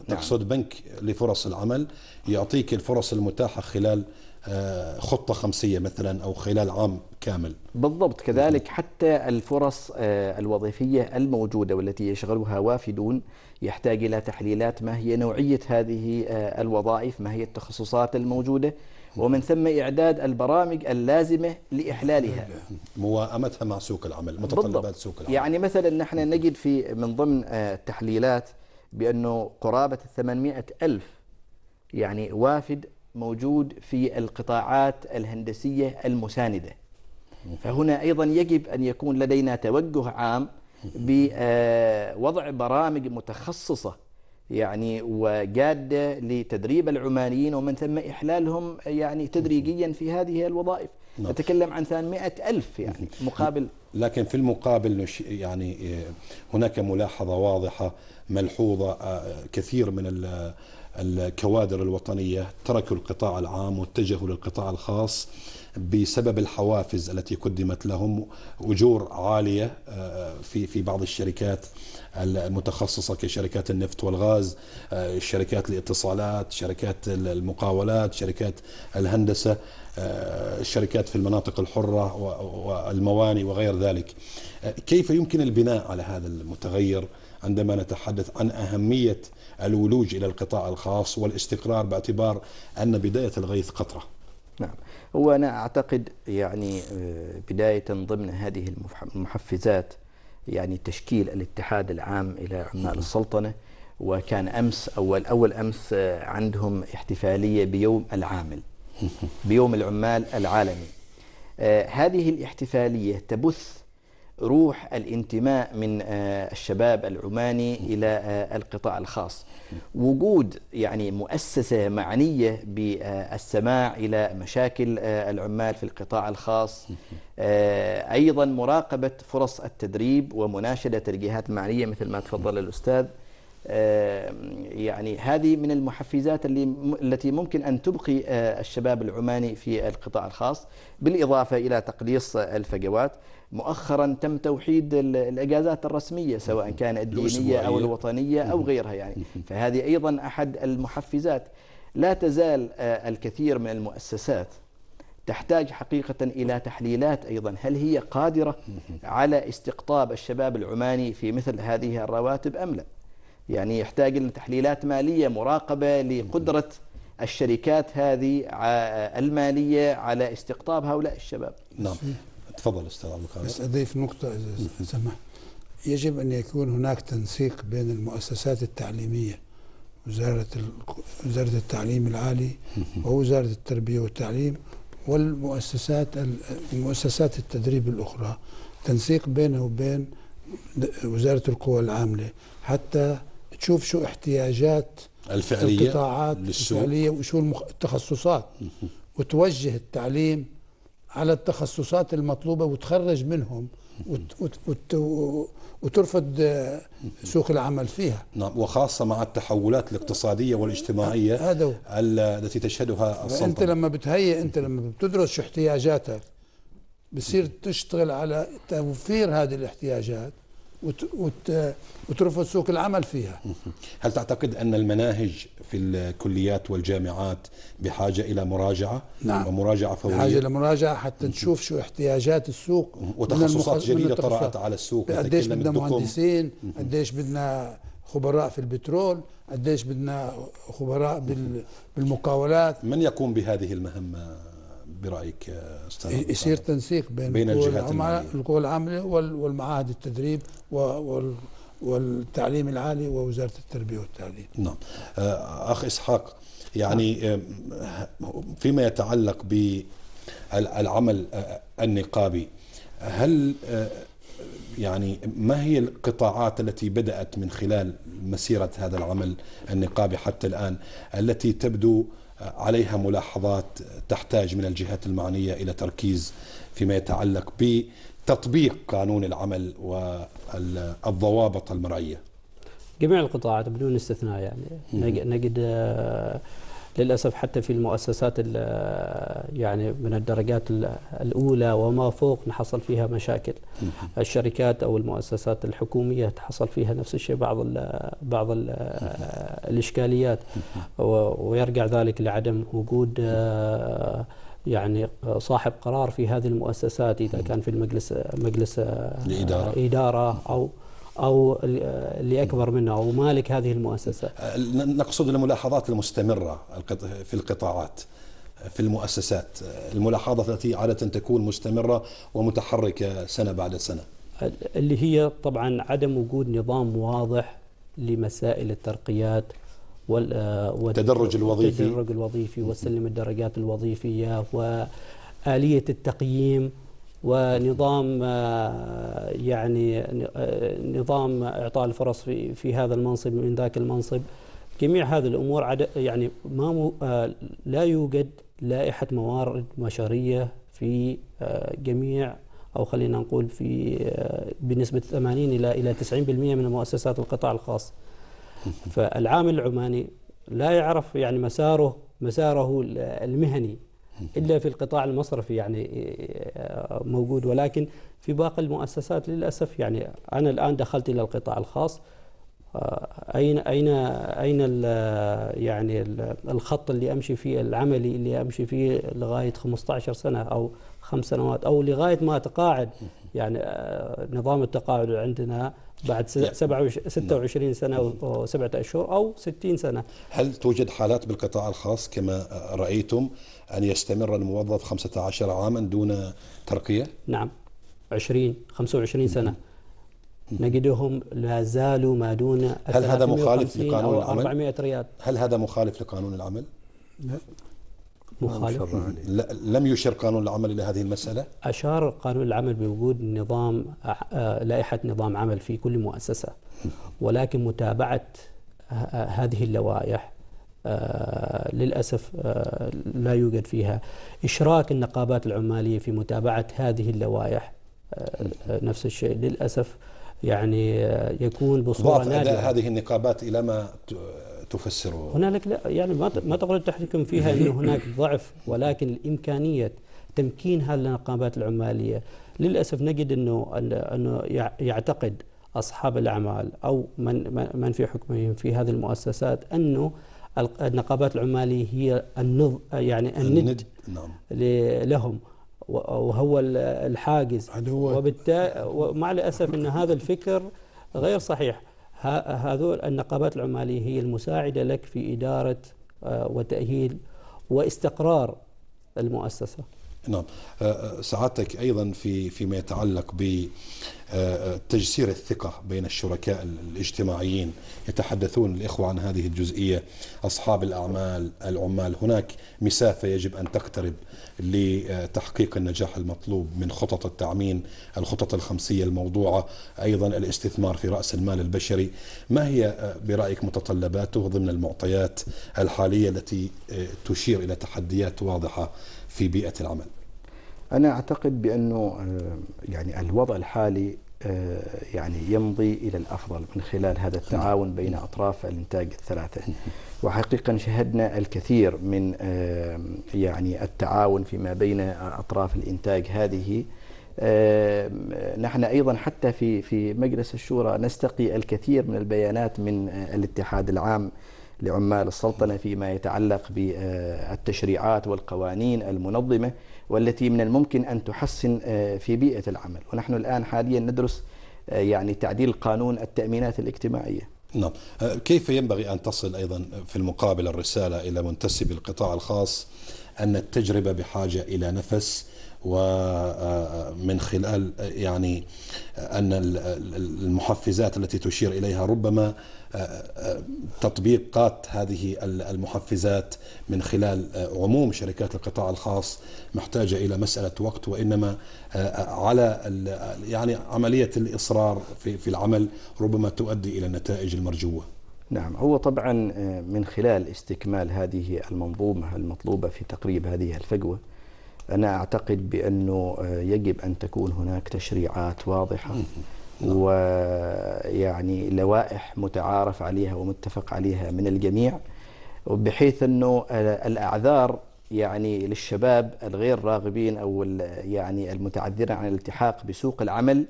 نعم. تقصد بنك لفرص العمل يعطيك الفرص المتاحة خلال آه، خطة خمسية مثلا أو خلال عام كامل بالضبط كذلك حتى الفرص آه، الوظيفية الموجودة والتي يشغلها وافدون يحتاج إلى تحليلات ما هي نوعية هذه آه، الوظائف ما هي التخصصات الموجودة ومن ثم إعداد البرامج اللازمة لإحلالها موائمتها مع سوق العمل متطلبات سوق العمل يعني مثلا نحن نجد في من ضمن التحليلات بأنه قرابة 800 ألف يعني وافد موجود في القطاعات الهندسية المساندة فهنا أيضا يجب أن يكون لدينا توجه عام بوضع آه، برامج متخصصة يعني وجادة لتدريب العمانيين ومن ثم إحلالهم يعني تدريجيا في هذه الوظائف نعم. نتكلم عن مئة ألف يعني نعم. مقابل لكن في المقابل يعني آه، هناك ملاحظة واضحة ملحوظة آه، كثير من الكوادر الوطنية تركوا القطاع العام واتجهوا للقطاع الخاص بسبب الحوافز التي قدمت لهم أجور عالية آه، في في بعض الشركات المتخصصة كشركات النفط والغاز آه، شركات الاتصالات شركات المقاولات شركات الهندسة الشركات آه، في المناطق الحرة والمواني وغير ذلك كيف يمكن البناء على هذا المتغير عندما نتحدث عن أهمية الولوج إلى القطاع الخاص والاستقرار باعتبار أن بداية الغيث قطرة نعم هو أنا أعتقد يعني آه، بداية ضمن هذه المحفزات يعني تشكيل الاتحاد العام إلى عمال السلطنة وكان أمس أول أول أمس آه، عندهم احتفالية بيوم العامل بيوم العمال العالمي آه، هذه الاحتفالية تبث روح الانتماء من آه، الشباب العماني إلى آه، القطاع الخاص وجود يعني مؤسسة معنية بالسماع إلى مشاكل آه، العمال في القطاع الخاص أيضا مراقبة فرص التدريب ومناشدة الجهات المعنية مثل ما تفضل الأستاذ يعني هذه من المحفزات اللي التي ممكن أن تبقي الشباب العماني في القطاع الخاص بالإضافة إلى تقليص الفجوات مؤخرا تم توحيد الاجازات الرسميه سواء كانت الدينيه او الوطنيه او غيرها يعني فهذه ايضا احد المحفزات لا تزال آه، الكثير من المؤسسات تحتاج حقيقة إلى تحليلات أيضا هل هي قادرة على استقطاب الشباب العماني في مثل هذه الرواتب أم لا يعني يحتاج إلى تحليلات مالية مراقبة لقدرة الشركات هذه آه، المالية على استقطاب هؤلاء الشباب نعم تفضل استاذ عبد القادر بس اضيف نقطه اذا نعم. سمحت يجب ان يكون هناك تنسيق بين المؤسسات التعليميه وزاره وزاره التعليم العالي ووزاره التربيه والتعليم والمؤسسات المؤسسات التدريب الاخرى تنسيق بينه وبين وزاره القوى العامله حتى تشوف شو احتياجات الفعليه القطاعات الفعليه وشو التخصصات وتوجه التعليم على التخصصات المطلوبه وتخرج منهم وترفض سوق العمل فيها نعم وخاصة مع التحولات الاقتصادية والاجتماعية نعم، هذا التي تشهدها السلطه أنت لما بتهيئ أنت لما بتدرس شو احتياجاتك بصير تشتغل على توفير هذه الاحتياجات وترفض سوق العمل فيها هل تعتقد أن المناهج في الكليات والجامعات بحاجة إلى مراجعة نعم. ومراجعة فورية بحاجة إلى مراجعة حتى نشوف شو احتياجات السوق وتخصصات جديدة طرأت على السوق قديش بدنا مهندسين قديش بدنا خبراء في البترول قديش بدنا خبراء بالمقاولات من يقوم بهذه المهمة برايك آه، استاذ يصير تنسيق بين, بين الجهات القوى العامله والمعاهد التدريب وال والتعليم العالي ووزاره التربيه والتعليم. نعم. آه، اخ اسحاق يعني آه، فيما يتعلق بالعمل النقابي هل يعني ما هي القطاعات التي بدأت من خلال مسيرة هذا العمل النقابي حتى الآن التي تبدو عليها ملاحظات تحتاج من الجهات المعنية إلى تركيز فيما يتعلق بتطبيق قانون العمل والضوابط المرعية جميع القطاعات بدون استثناء يعني نجد آه، للاسف حتى في المؤسسات يعني من الدرجات الاولى وما فوق نحصل فيها مشاكل الشركات او المؤسسات الحكوميه تحصل فيها نفس الشيء بعض الـ بعض الـ الاشكاليات ويرجع ذلك لعدم وجود يعني صاحب قرار في هذه المؤسسات اذا كان في المجلس مجلس الاداره اداره او أو اللي أكبر منه أو مالك هذه المؤسسة أه، نقصد الملاحظات المستمرة في القطاعات أه، في المؤسسات أه، الملاحظات التي عادة تكون مستمرة ومتحركة سنة بعد سنة اللي هي طبعا عدم وجود نظام واضح لمسائل الترقيات والتدرج الوظيفي التدرج الوظيفي وسلم الدرجات الوظيفية وآلية التقييم ونظام آه، يعني آه، نظام اعطاء الفرص في في هذا المنصب من ذاك المنصب جميع هذه الامور عد يعني ما آه، لا يوجد لائحه موارد بشريه في جميع او خلينا نقول في بنسبه 80 الى الى 90% من مؤسسات القطاع الخاص فالعامل العماني لا يعرف يعني مساره مساره المهني إلا في القطاع المصرفي يعني إيه، موجود ولكن في باقي المؤسسات للأسف يعني أنا الآن دخلت إلى القطاع الخاص آه، أين أين أين يعني الخط اللي أمشي فيه العملي اللي أمشي فيه لغاية 15 سنة أو خمس سنوات أو لغاية ما أتقاعد يعني آه، نظام التقاعد عندنا بعد 26 يعني نعم. سنة وسبعة أشهر أو 60 سنة هل توجد حالات بالقطاع الخاص كما رأيتم أن يستمر الموظف 15 عاما دون ترقية؟ نعم 20 25 سنة نجدهم لا زالوا ما دون هل هذا مخالف لقانون العمل؟ 400 ريال هل هذا مخالف لقانون العمل؟ لا مخالف لا لم يشر قانون العمل الى هذه المساله؟ اشار قانون العمل بوجود نظام آه، لائحه نظام عمل في كل مؤسسه ولكن متابعه آه، هذه اللوائح آه، للأسف آه، لا يوجد فيها إشراك النقابات العمالية في متابعة هذه اللوائح آه، نفس الشيء للأسف يعني يكون بصورة نادرة هذه النقابات إلى ما تفسره هنالك لا يعني ما تقدر تحكم فيها أن هناك ضعف ولكن الإمكانية تمكين هذه النقابات العمالية للأسف نجد أنه, أنه يعتقد أصحاب الأعمال أو من, من في حكمهم في هذه المؤسسات أنه النقابات العمالية هي النض يعني الند, الند. نعم. لهم وهو الحاجز وبالتالي ومع الأسف أن هذا الفكر غير صحيح هذول النقابات العمالية هي المساعدة لك في إدارة آه، وتأهيل واستقرار المؤسسة نعم أه، أه، سعادتك ايضا في فيما يتعلق بتجسير أه، الثقه بين الشركاء الاجتماعيين يتحدثون الاخوه عن هذه الجزئيه اصحاب الاعمال العمال هناك مسافه يجب ان تقترب لتحقيق النجاح المطلوب من خطط التعمين الخطط الخمسيه الموضوعه ايضا الاستثمار في راس المال البشري ما هي برايك متطلباته ضمن المعطيات الحاليه التي تشير الى تحديات واضحه في بيئه العمل أنا أعتقد بأنه آه، يعني الوضع الحالي آه، يعني يمضي إلى الأفضل من خلال هذا التعاون بين أطراف الإنتاج الثلاثة وحقيقة شهدنا الكثير من آه، يعني التعاون فيما بين أطراف الإنتاج هذه نحن ايضا حتى في في مجلس الشورى نستقي الكثير من البيانات من الاتحاد العام لعمال السلطنه فيما يتعلق بالتشريعات والقوانين المنظمه والتي من الممكن أن تحسن آه، في بيئة العمل ونحن الآن حاليا ندرس آه، يعني تعديل قانون التأمينات الاجتماعية نعم آه، كيف ينبغي أن تصل أيضا في المقابل الرسالة إلى منتسب القطاع الخاص أن التجربة بحاجة إلى نفس ومن آه، آه، خلال آه، يعني أن المحفزات التي تشير إليها ربما تطبيقات هذه المحفزات من خلال عموم شركات القطاع الخاص محتاجة إلى مسألة وقت وإنما على يعني عملية الإصرار في العمل ربما تؤدي إلى النتائج المرجوة نعم هو طبعا من خلال استكمال هذه المنظومة المطلوبة في تقريب هذه الفجوة أنا أعتقد بأنه آه، يجب أن تكون هناك تشريعات واضحة نعم. ويعني لوائح متعارف عليها ومتفق عليها من الجميع بحيث أنه آه، الأعذار يعني للشباب الغير راغبين أو يعني المتعذرين عن الالتحاق بسوق العمل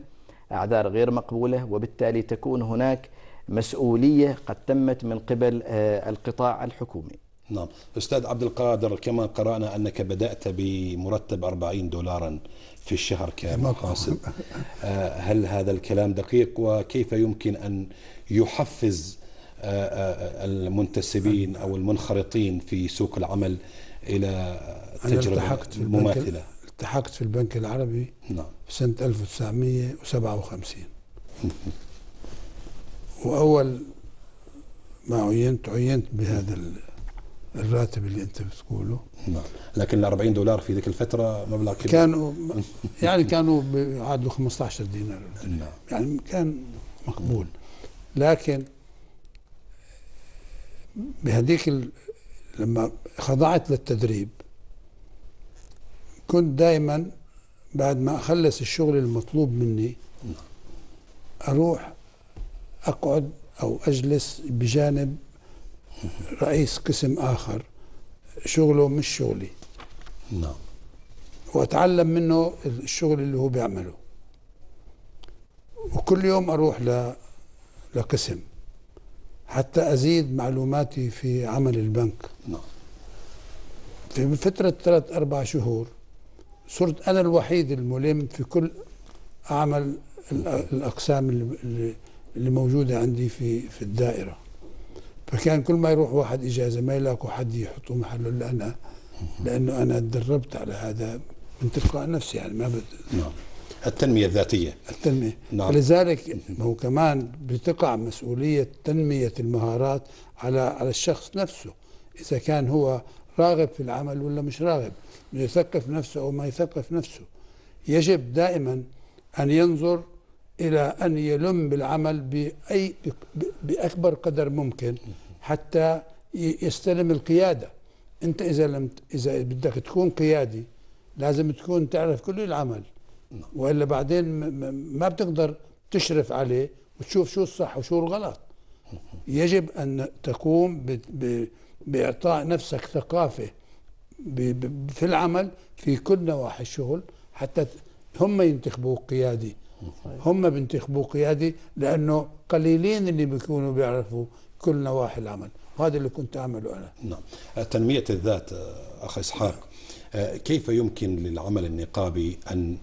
أعذار غير مقبولة وبالتالي تكون هناك مسؤولية قد تمت من قبل آه، القطاع الحكومي نعم أستاذ عبد القادر كما قرأنا أنك بدأت بمرتب 40 دولارا في الشهر كمقاصد آه، هل هذا الكلام دقيق وكيف يمكن أن يحفز آه، آه، المنتسبين أو المنخرطين في سوق العمل إلى تجربة التحقت مماثلة التحقت في البنك العربي نعم. سنة 1957 وأول ما عينت عينت بهذا الراتب اللي انت بتقوله نعم لكن ال 40 دولار في ذيك الفتره مبلغ كبير كانوا يعني كانوا بيعادلوا 15 دينار نعم يعني كان مقبول لكن بهذيك لما خضعت للتدريب كنت دائما بعد ما اخلص الشغل المطلوب مني نعم. اروح اقعد او اجلس بجانب رئيس قسم آخر شغله مش شغلي نعم وأتعلم منه الشغل اللي هو بيعمله وكل يوم أروح ل... لقسم حتى أزيد معلوماتي في عمل البنك نعم في فترة ثلاث أربع شهور صرت أنا الوحيد الملم في كل أعمل الأقسام اللي موجودة عندي في في الدائرة فكان كل ما يروح واحد إجازة ما يلاقوا حد يحطوا محله إلا أنا لأنه أنا تدربت على هذا من تلقاء نفسي يعني ما بد نعم. التنمية الذاتية التنمية نعم. لذلك هو كمان بتقع مسؤولية تنمية المهارات على على الشخص نفسه إذا كان هو راغب في العمل ولا مش راغب يثقف نفسه أو ما يثقف نفسه يجب دائما أن ينظر إلى أن يلم بالعمل بأي بأكبر قدر ممكن حتى يستلم القيادة أنت إذا لم إذا بدك تكون قيادي لازم تكون تعرف كل العمل نعم. وإلا بعدين ما بتقدر تشرف عليه وتشوف شو الصح وشو الغلط يجب أن تقوم بإعطاء نفسك ثقافة في العمل في كل نواحي الشغل حتى هم ينتخبوك قيادي هم بينتخبوا قيادي لانه قليلين اللي بيكونوا بيعرفوا كل نواحي العمل وهذا اللي كنت اعمله انا نعم آه، تنميه الذات آه، اخ اسحاق آه، كيف يمكن للعمل النقابي ان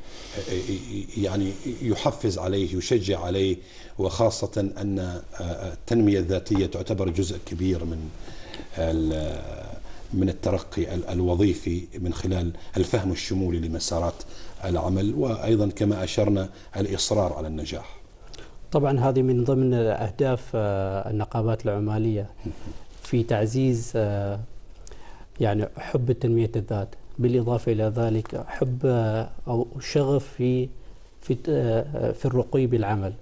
يعني يحفز عليه يشجع عليه وخاصه ان التنميه الذاتيه تعتبر جزء كبير من من الترقي الوظيفي من خلال الفهم الشمولي لمسارات العمل وأيضا كما أشرنا الإصرار على النجاح طبعا هذه من ضمن أهداف آه، النقابات العمالية في تعزيز آه، يعني حب تنمية الذات بالإضافة إلى ذلك حب آه، أو شغف في في في الرقي بالعمل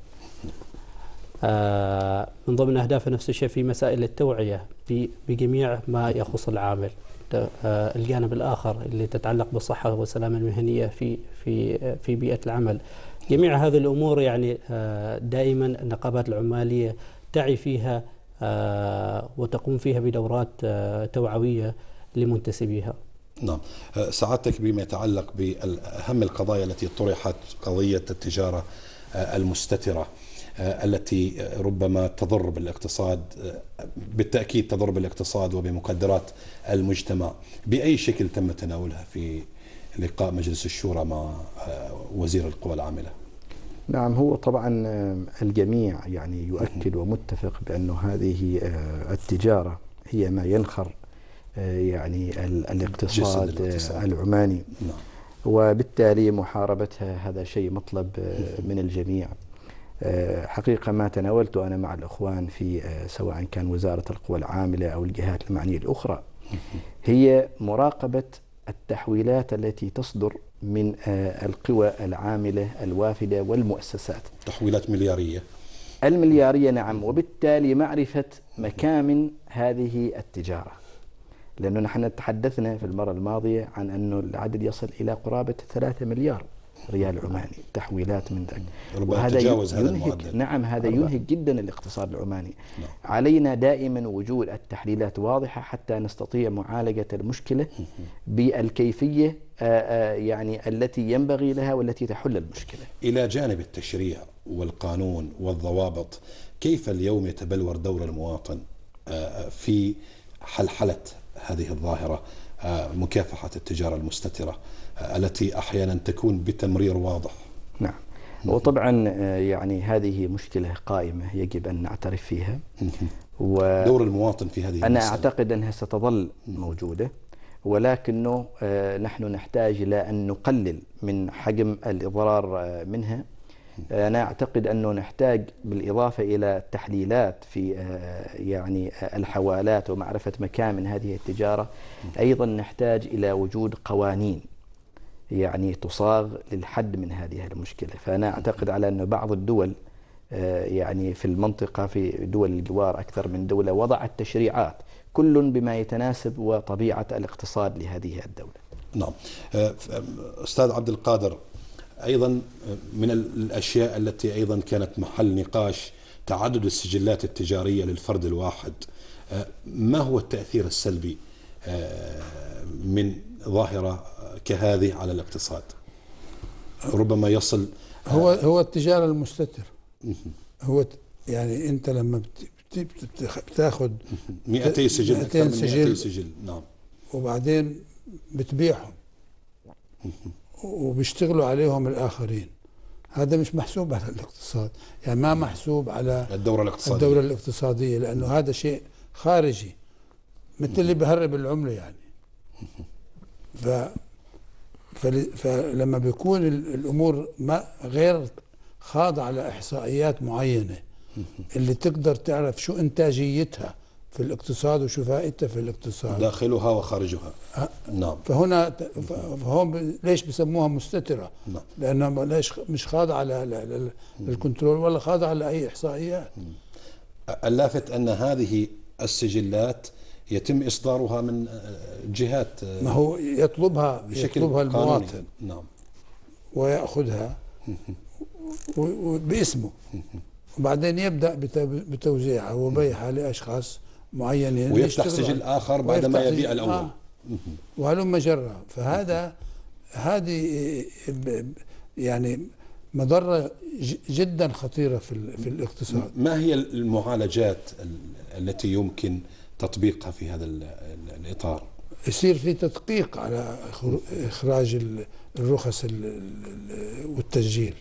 من ضمن أهدافها نفس الشيء في مسائل التوعية بجميع ما يخص العامل آه، الجانب الآخر اللي تتعلق بالصحة والسلامة المهنية في في في بيئة العمل جميع هذه الأمور يعني آه، دائما النقابات العمالية تعي فيها آه، وتقوم فيها بدورات توعوية لمنتسبيها نعم سعادتك بما يتعلق بأهم القضايا التي طرحت قضية التجارة المستترة آه، التي ربما تضر بالاقتصاد آه، بالتأكيد تضر بالاقتصاد وبمقدرات المجتمع بأي شكل تم تناولها في لقاء مجلس الشورى مع آه، وزير القوى العامله نعم هو طبعا الجميع يعني يؤكد ومتفق بأن هذه التجارة هي ما ينخر يعني الاقتصاد, الاقتصاد العماني نعم. وبالتالي محاربتها هذا شيء مطلب من الجميع آه، حقيقة ما تناولته أنا مع الأخوان في آه، سواء كان وزارة القوى العاملة أو الجهات المعنية الأخرى هي مراقبة التحويلات التي تصدر من آه، القوى العاملة الوافدة والمؤسسات تحويلات مليارية المليارية نعم وبالتالي معرفة مكامن هذه التجارة لأنه نحن تحدثنا في المرة الماضية عن أنه العدد يصل إلى قرابة 3 مليار ريال عماني تحويلات من ذاك وهذا ينهك هذا نعم هذا ينهك جدا الاقتصاد العماني نعم. علينا دائما وجود التحليلات واضحة حتى نستطيع معالجة المشكلة بالكيفية آه، آه، يعني التي ينبغي لها والتي تحل المشكلة إلى جانب التشريع والقانون والضوابط كيف اليوم يتبلور دور المواطن آه، في حلحلة هذه الظاهرة مكافحة التجارة المستترة التي أحيانا تكون بتمرير واضح نعم وطبعا آه، يعني هذه مشكلة قائمة يجب أن نعترف فيها و دور المواطن في هذه أنا المسألة. أعتقد أنها ستظل موجودة ولكنه آه، نحن نحتاج إلى أن نقلل من حجم الإضرار آه، منها أنا أعتقد أنه نحتاج بالإضافة إلى التحليلات في آه، يعني آه، الحوالات ومعرفة مكامن هذه التجارة أيضا نحتاج إلى وجود قوانين يعني تصاغ للحد من هذه المشكلة فأنا أعتقد على أن بعض الدول آه، يعني في المنطقة في دول الجوار أكثر من دولة وضعت تشريعات كل بما يتناسب وطبيعة الاقتصاد لهذه الدولة نعم أستاذ عبد القادر أيضا من الأشياء التي أيضا كانت محل نقاش تعدد السجلات التجارية للفرد الواحد آه، ما هو التأثير السلبي آه، من ظاهرة كهذه على الاقتصاد ربما يصل آه، هو هو التجارة المستتر هو يعني أنت لما بتاخذ 200 سجل 200 سجل, سجل نعم وبعدين بتبيعهم وبيشتغلوا عليهم الآخرين هذا مش محسوب على الاقتصاد يعني ما محسوب على الدورة الاقتصادية الدورة الاقتصادية لأنه هذا شيء خارجي مثل اللي بهرب العملة يعني ف فلما بيكون الأمور ما غير خاضعة لإحصائيات معينة اللي تقدر تعرف شو إنتاجيتها في الاقتصاد وشو فائدته في الاقتصاد داخلها وخارجها أه. نعم فهنا فهم ليش بسموها مستتره نعم. لانها ليش مش خاضعه للكنترول ولا خاضعه لاي احصائيات اللافت ان هذه السجلات يتم اصدارها من آه، جهات آه، ما هو يطلبها بشكل يطلبها المواطن نعم وياخذها باسمه وبعدين يبدا بتوزيعها وبيعها لاشخاص معين ويفتح سجل اخر بعد ما يبيع الاول آه. وهلم جرا فهذا هذه يعني مضرة جدا خطيرة في, في الاقتصاد ما هي المعالجات التي يمكن تطبيقها في هذا الإطار يصير في تدقيق على إخراج الرخص والتسجيل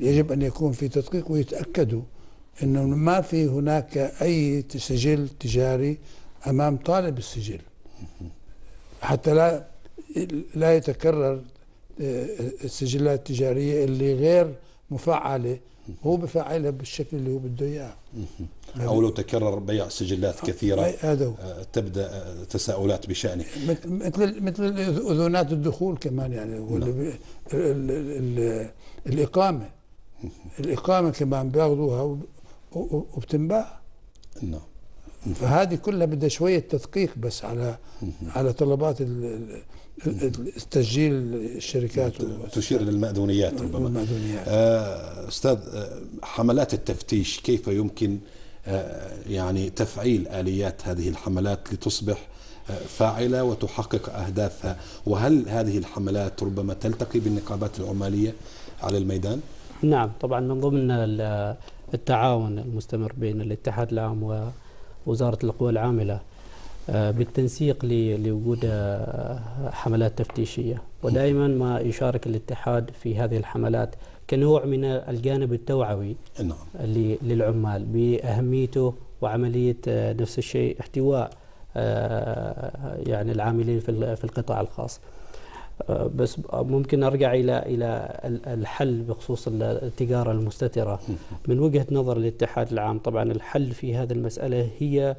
يجب أن يكون في تدقيق ويتأكدوا انه ما في هناك اي سجل تجاري امام طالب السجل حتى لا لا يتكرر آه، السجلات التجاريه اللي غير مفعله هو بفعلها بالشكل اللي هو بده اياه او لو تكرر بيع سجلات آه، كثيره آه، تبدا تساؤلات بشانه مثل مثل اذونات الدخول كمان يعني نعم. ال ال الاقامه الاقامه كمان بياخذوها وبتنباع نعم فهذه كلها بدها شويه تدقيق بس على على طلبات التسجيل الشركات تشير للمأذونيات ربما المأذونيات. آه، استاذ آه، حملات التفتيش كيف يمكن آه، يعني تفعيل اليات هذه الحملات لتصبح فاعلة وتحقق أهدافها وهل هذه الحملات ربما تلتقي بالنقابات العمالية على الميدان؟ نعم طبعا من ضمن التعاون المستمر بين الاتحاد العام ووزارة القوى العاملة آه، بالتنسيق لوجود آه، حملات تفتيشية ودائما ما يشارك الاتحاد في هذه الحملات كنوع من الجانب التوعوي نعم. للعمال بأهميته وعملية آه، نفس الشيء احتواء يعني العاملين في القطاع الخاص آه، بس ممكن ارجع الى الى الحل بخصوص التجاره المستتره من وجهه نظر الاتحاد العام طبعا الحل في هذه المساله هي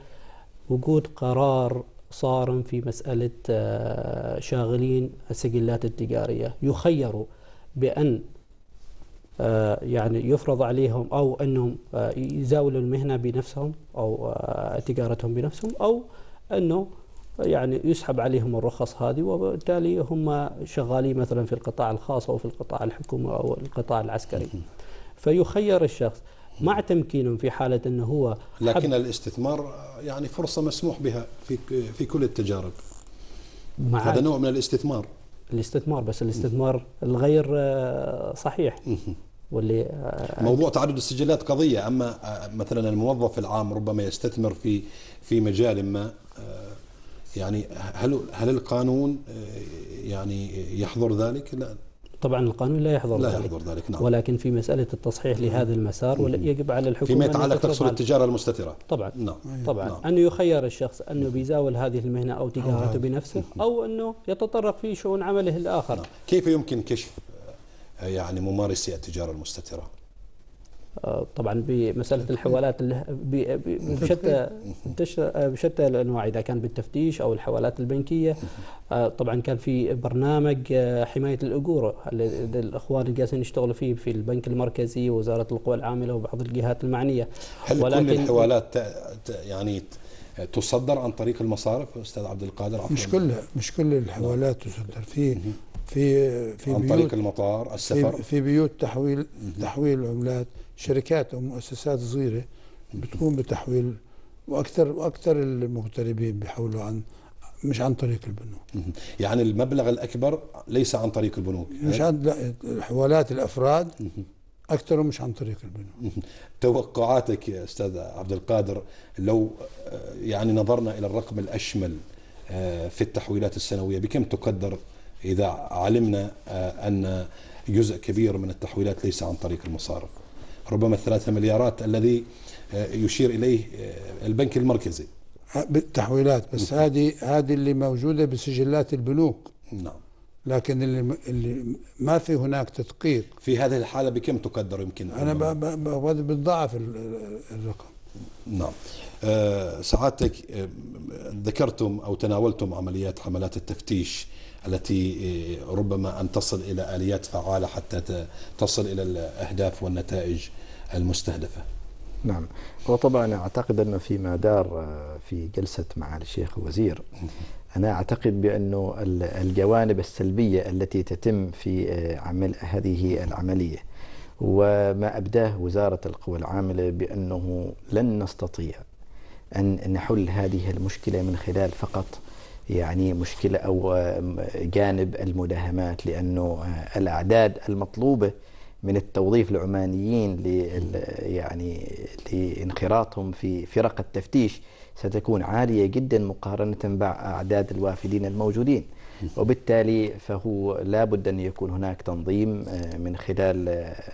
وجود قرار صارم في مساله آه، شاغلين السجلات التجاريه يخيروا بان آه، يعني يفرض عليهم او انهم يزاولوا المهنه بنفسهم او تجارتهم بنفسهم او انه يعني يسحب عليهم الرخص هذه وبالتالي هم شغالين مثلا في القطاع الخاص او في القطاع الحكومي او القطاع العسكري فيخير الشخص مع تمكينهم في حاله انه هو لكن الاستثمار يعني فرصه مسموح بها في في كل التجارب هذا نوع من الاستثمار الاستثمار بس الاستثمار الغير آه، صحيح واللي آه، موضوع تعدد السجلات قضيه اما آه، مثلا الموظف العام ربما يستثمر في في مجال ما يعني هل هل القانون آه، يعني يحظر ذلك؟ لا طبعا القانون لا يحظر لا ذلك, يحظر ذلك نعم. ولكن في مسألة التصحيح لهذا المسار يجب على الحكومة فيما يتعلق تقصد التجارة المستترة طبعا نعم. طبعا نعم. أن يخير الشخص أنه بيزاول هذه المهنة أو تجارته بنفسه أو أنه يتطرق في شؤون عمله الآخر نعم. كيف يمكن كشف آه، يعني ممارسي التجارة المستترة؟ طبعا بمساله الحوالات بشتى بشتى الانواع اذا كان بالتفتيش او الحوالات البنكيه آه، طبعا كان في برنامج آه، حمايه الاجور الاخوان اللي قاعدين يشتغلوا فيه في البنك المركزي ووزاره القوى العامله وبعض الجهات المعنيه هل ولكن كل الحوالات يعني تصدر عن طريق المصارف استاذ عبد القادر مش كلها مش كل الحوالات تصدر في في في عن طريق المطار السفر في, في بيوت تحويل تحويل عملات شركات او مؤسسات صغيره بتقوم بتحويل واكثر واكثر المغتربين بيحولوا عن مش عن طريق البنوك يعني المبلغ الاكبر ليس عن طريق البنوك مش إيه؟ عن لا حوالات الافراد اكثر مش عن طريق البنوك توقعاتك يا استاذ عبد القادر لو آه، يعني نظرنا الى الرقم الاشمل آه، في التحويلات السنويه بكم تقدر اذا علمنا آه، ان جزء كبير من التحويلات ليس عن طريق المصارف ربما الثلاثة مليارات الذي آه، يشير إليه آه، البنك المركزي آه، بالتحويلات بس نعم. هذه هذه اللي موجودة بسجلات البنوك نعم لكن اللي, اللي ما في هناك تدقيق في هذه الحالة بكم تقدر يمكن أنا بالضعف الرقم نعم أه سعادتك ذكرتم أو تناولتم عمليات حملات التفتيش التي ربما أن تصل إلى آليات فعالة حتى تصل إلى الأهداف والنتائج المستهدفة نعم وطبعا أعتقد أنه فيما دار آه، في جلسة معالي الشيخ الوزير أنا أعتقد بأنه الجوانب السلبية التي تتم في آه، عمل هذه العملية وما أبداه وزارة القوى العاملة بأنه لن نستطيع أن نحل هذه المشكلة من خلال فقط يعني مشكلة أو آه، جانب المداهمات لأنه الأعداد المطلوبة من التوظيف العمانيين يعني لانخراطهم في فرق التفتيش ستكون عالية جدا مقارنة مع أعداد الوافدين الموجودين وبالتالي فهو لابد أن يكون هناك تنظيم آه، من خلال آه،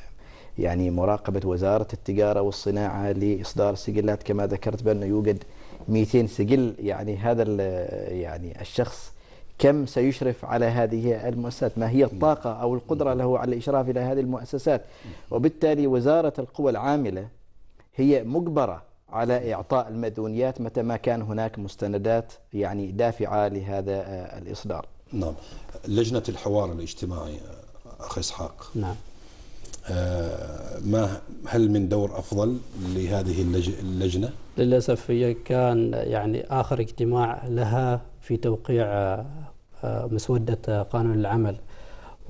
يعني مراقبة وزارة التجارة والصناعة لإصدار السجلات كما ذكرت بأنه يوجد 200 سجل يعني هذا يعني الشخص كم سيشرف على هذه المؤسسات ما هي الطاقة أو القدرة له على الإشراف إلى هذه المؤسسات وبالتالي وزارة القوى العاملة هي مجبرة على إعطاء المدونيات متى ما كان هناك مستندات يعني دافعة لهذا آه، الإصدار نعم لجنة الحوار الاجتماعي آه، أخي إسحاق نعم آه، ما هل من دور افضل لهذه اللجنه؟ للاسف هي كان يعني اخر اجتماع لها في توقيع مسودة قانون العمل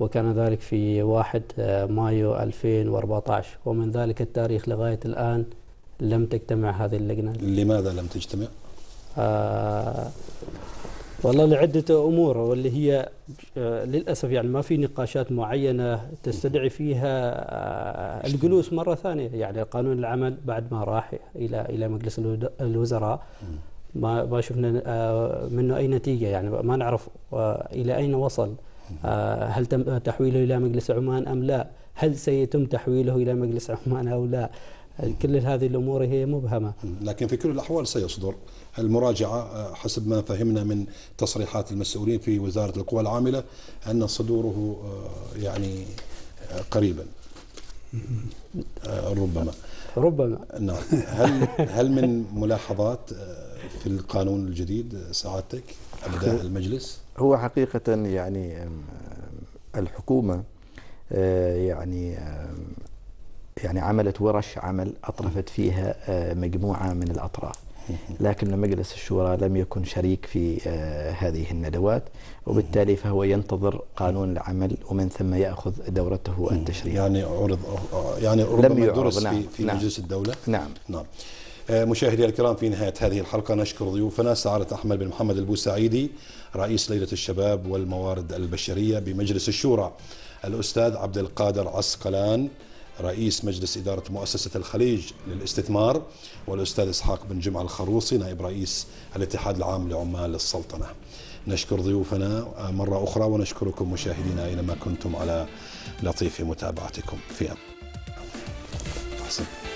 وكان ذلك في 1 آه، مايو 2014 ومن ذلك التاريخ لغاية الآن لم تجتمع هذه اللجنة لماذا لم تجتمع؟ آه والله لعدة أمور واللي هي آه، للأسف يعني ما في نقاشات معينة تستدعي فيها آه، الجلوس مرة ثانية يعني قانون العمل بعد ما راح إلى إلى مجلس الوزراء ما ما شفنا آه، منه اي نتيجه يعني ما نعرف آه، الى اين وصل آه، هل تم تحويله الى مجلس عمان ام لا؟ هل سيتم تحويله الى مجلس عمان او لا؟ كل هذه الامور هي مبهمه. لكن في كل الاحوال سيصدر المراجعه حسب ما فهمنا من تصريحات المسؤولين في وزاره القوى العامله ان صدوره يعني قريبا. ربما. ربما. نعم. هل هل من ملاحظات في القانون الجديد سعادتك أبداء المجلس هو حقيقة يعني الحكومة آه، يعني يعني عملت ورش عمل أطرفت فيها آه، مجموعة من الأطراف لكن مجلس الشورى لم يكن شريك في آه، هذه الندوات وبالتالي فهو ينتظر قانون العمل ومن ثم ياخذ دورته التشريعيه. يعني عرض يعني ربما لم يعرض درس نعم في, في نعم مجلس الدوله؟ نعم نعم آه، مشاهدي الكرام في نهاية هذه الحلقة نشكر ضيوفنا سعادة أحمد بن محمد البوسعيدي رئيس ليلة الشباب والموارد البشرية بمجلس الشورى الأستاذ عبد القادر عسقلان رئيس مجلس إدارة مؤسسة الخليج للاستثمار والأستاذ إسحاق بن جمعة الخروصي نائب رئيس الاتحاد العام لعمال السلطنة نشكر ضيوفنا مرة أخرى ونشكركم مشاهدينا أينما كنتم على لطيف متابعتكم في you.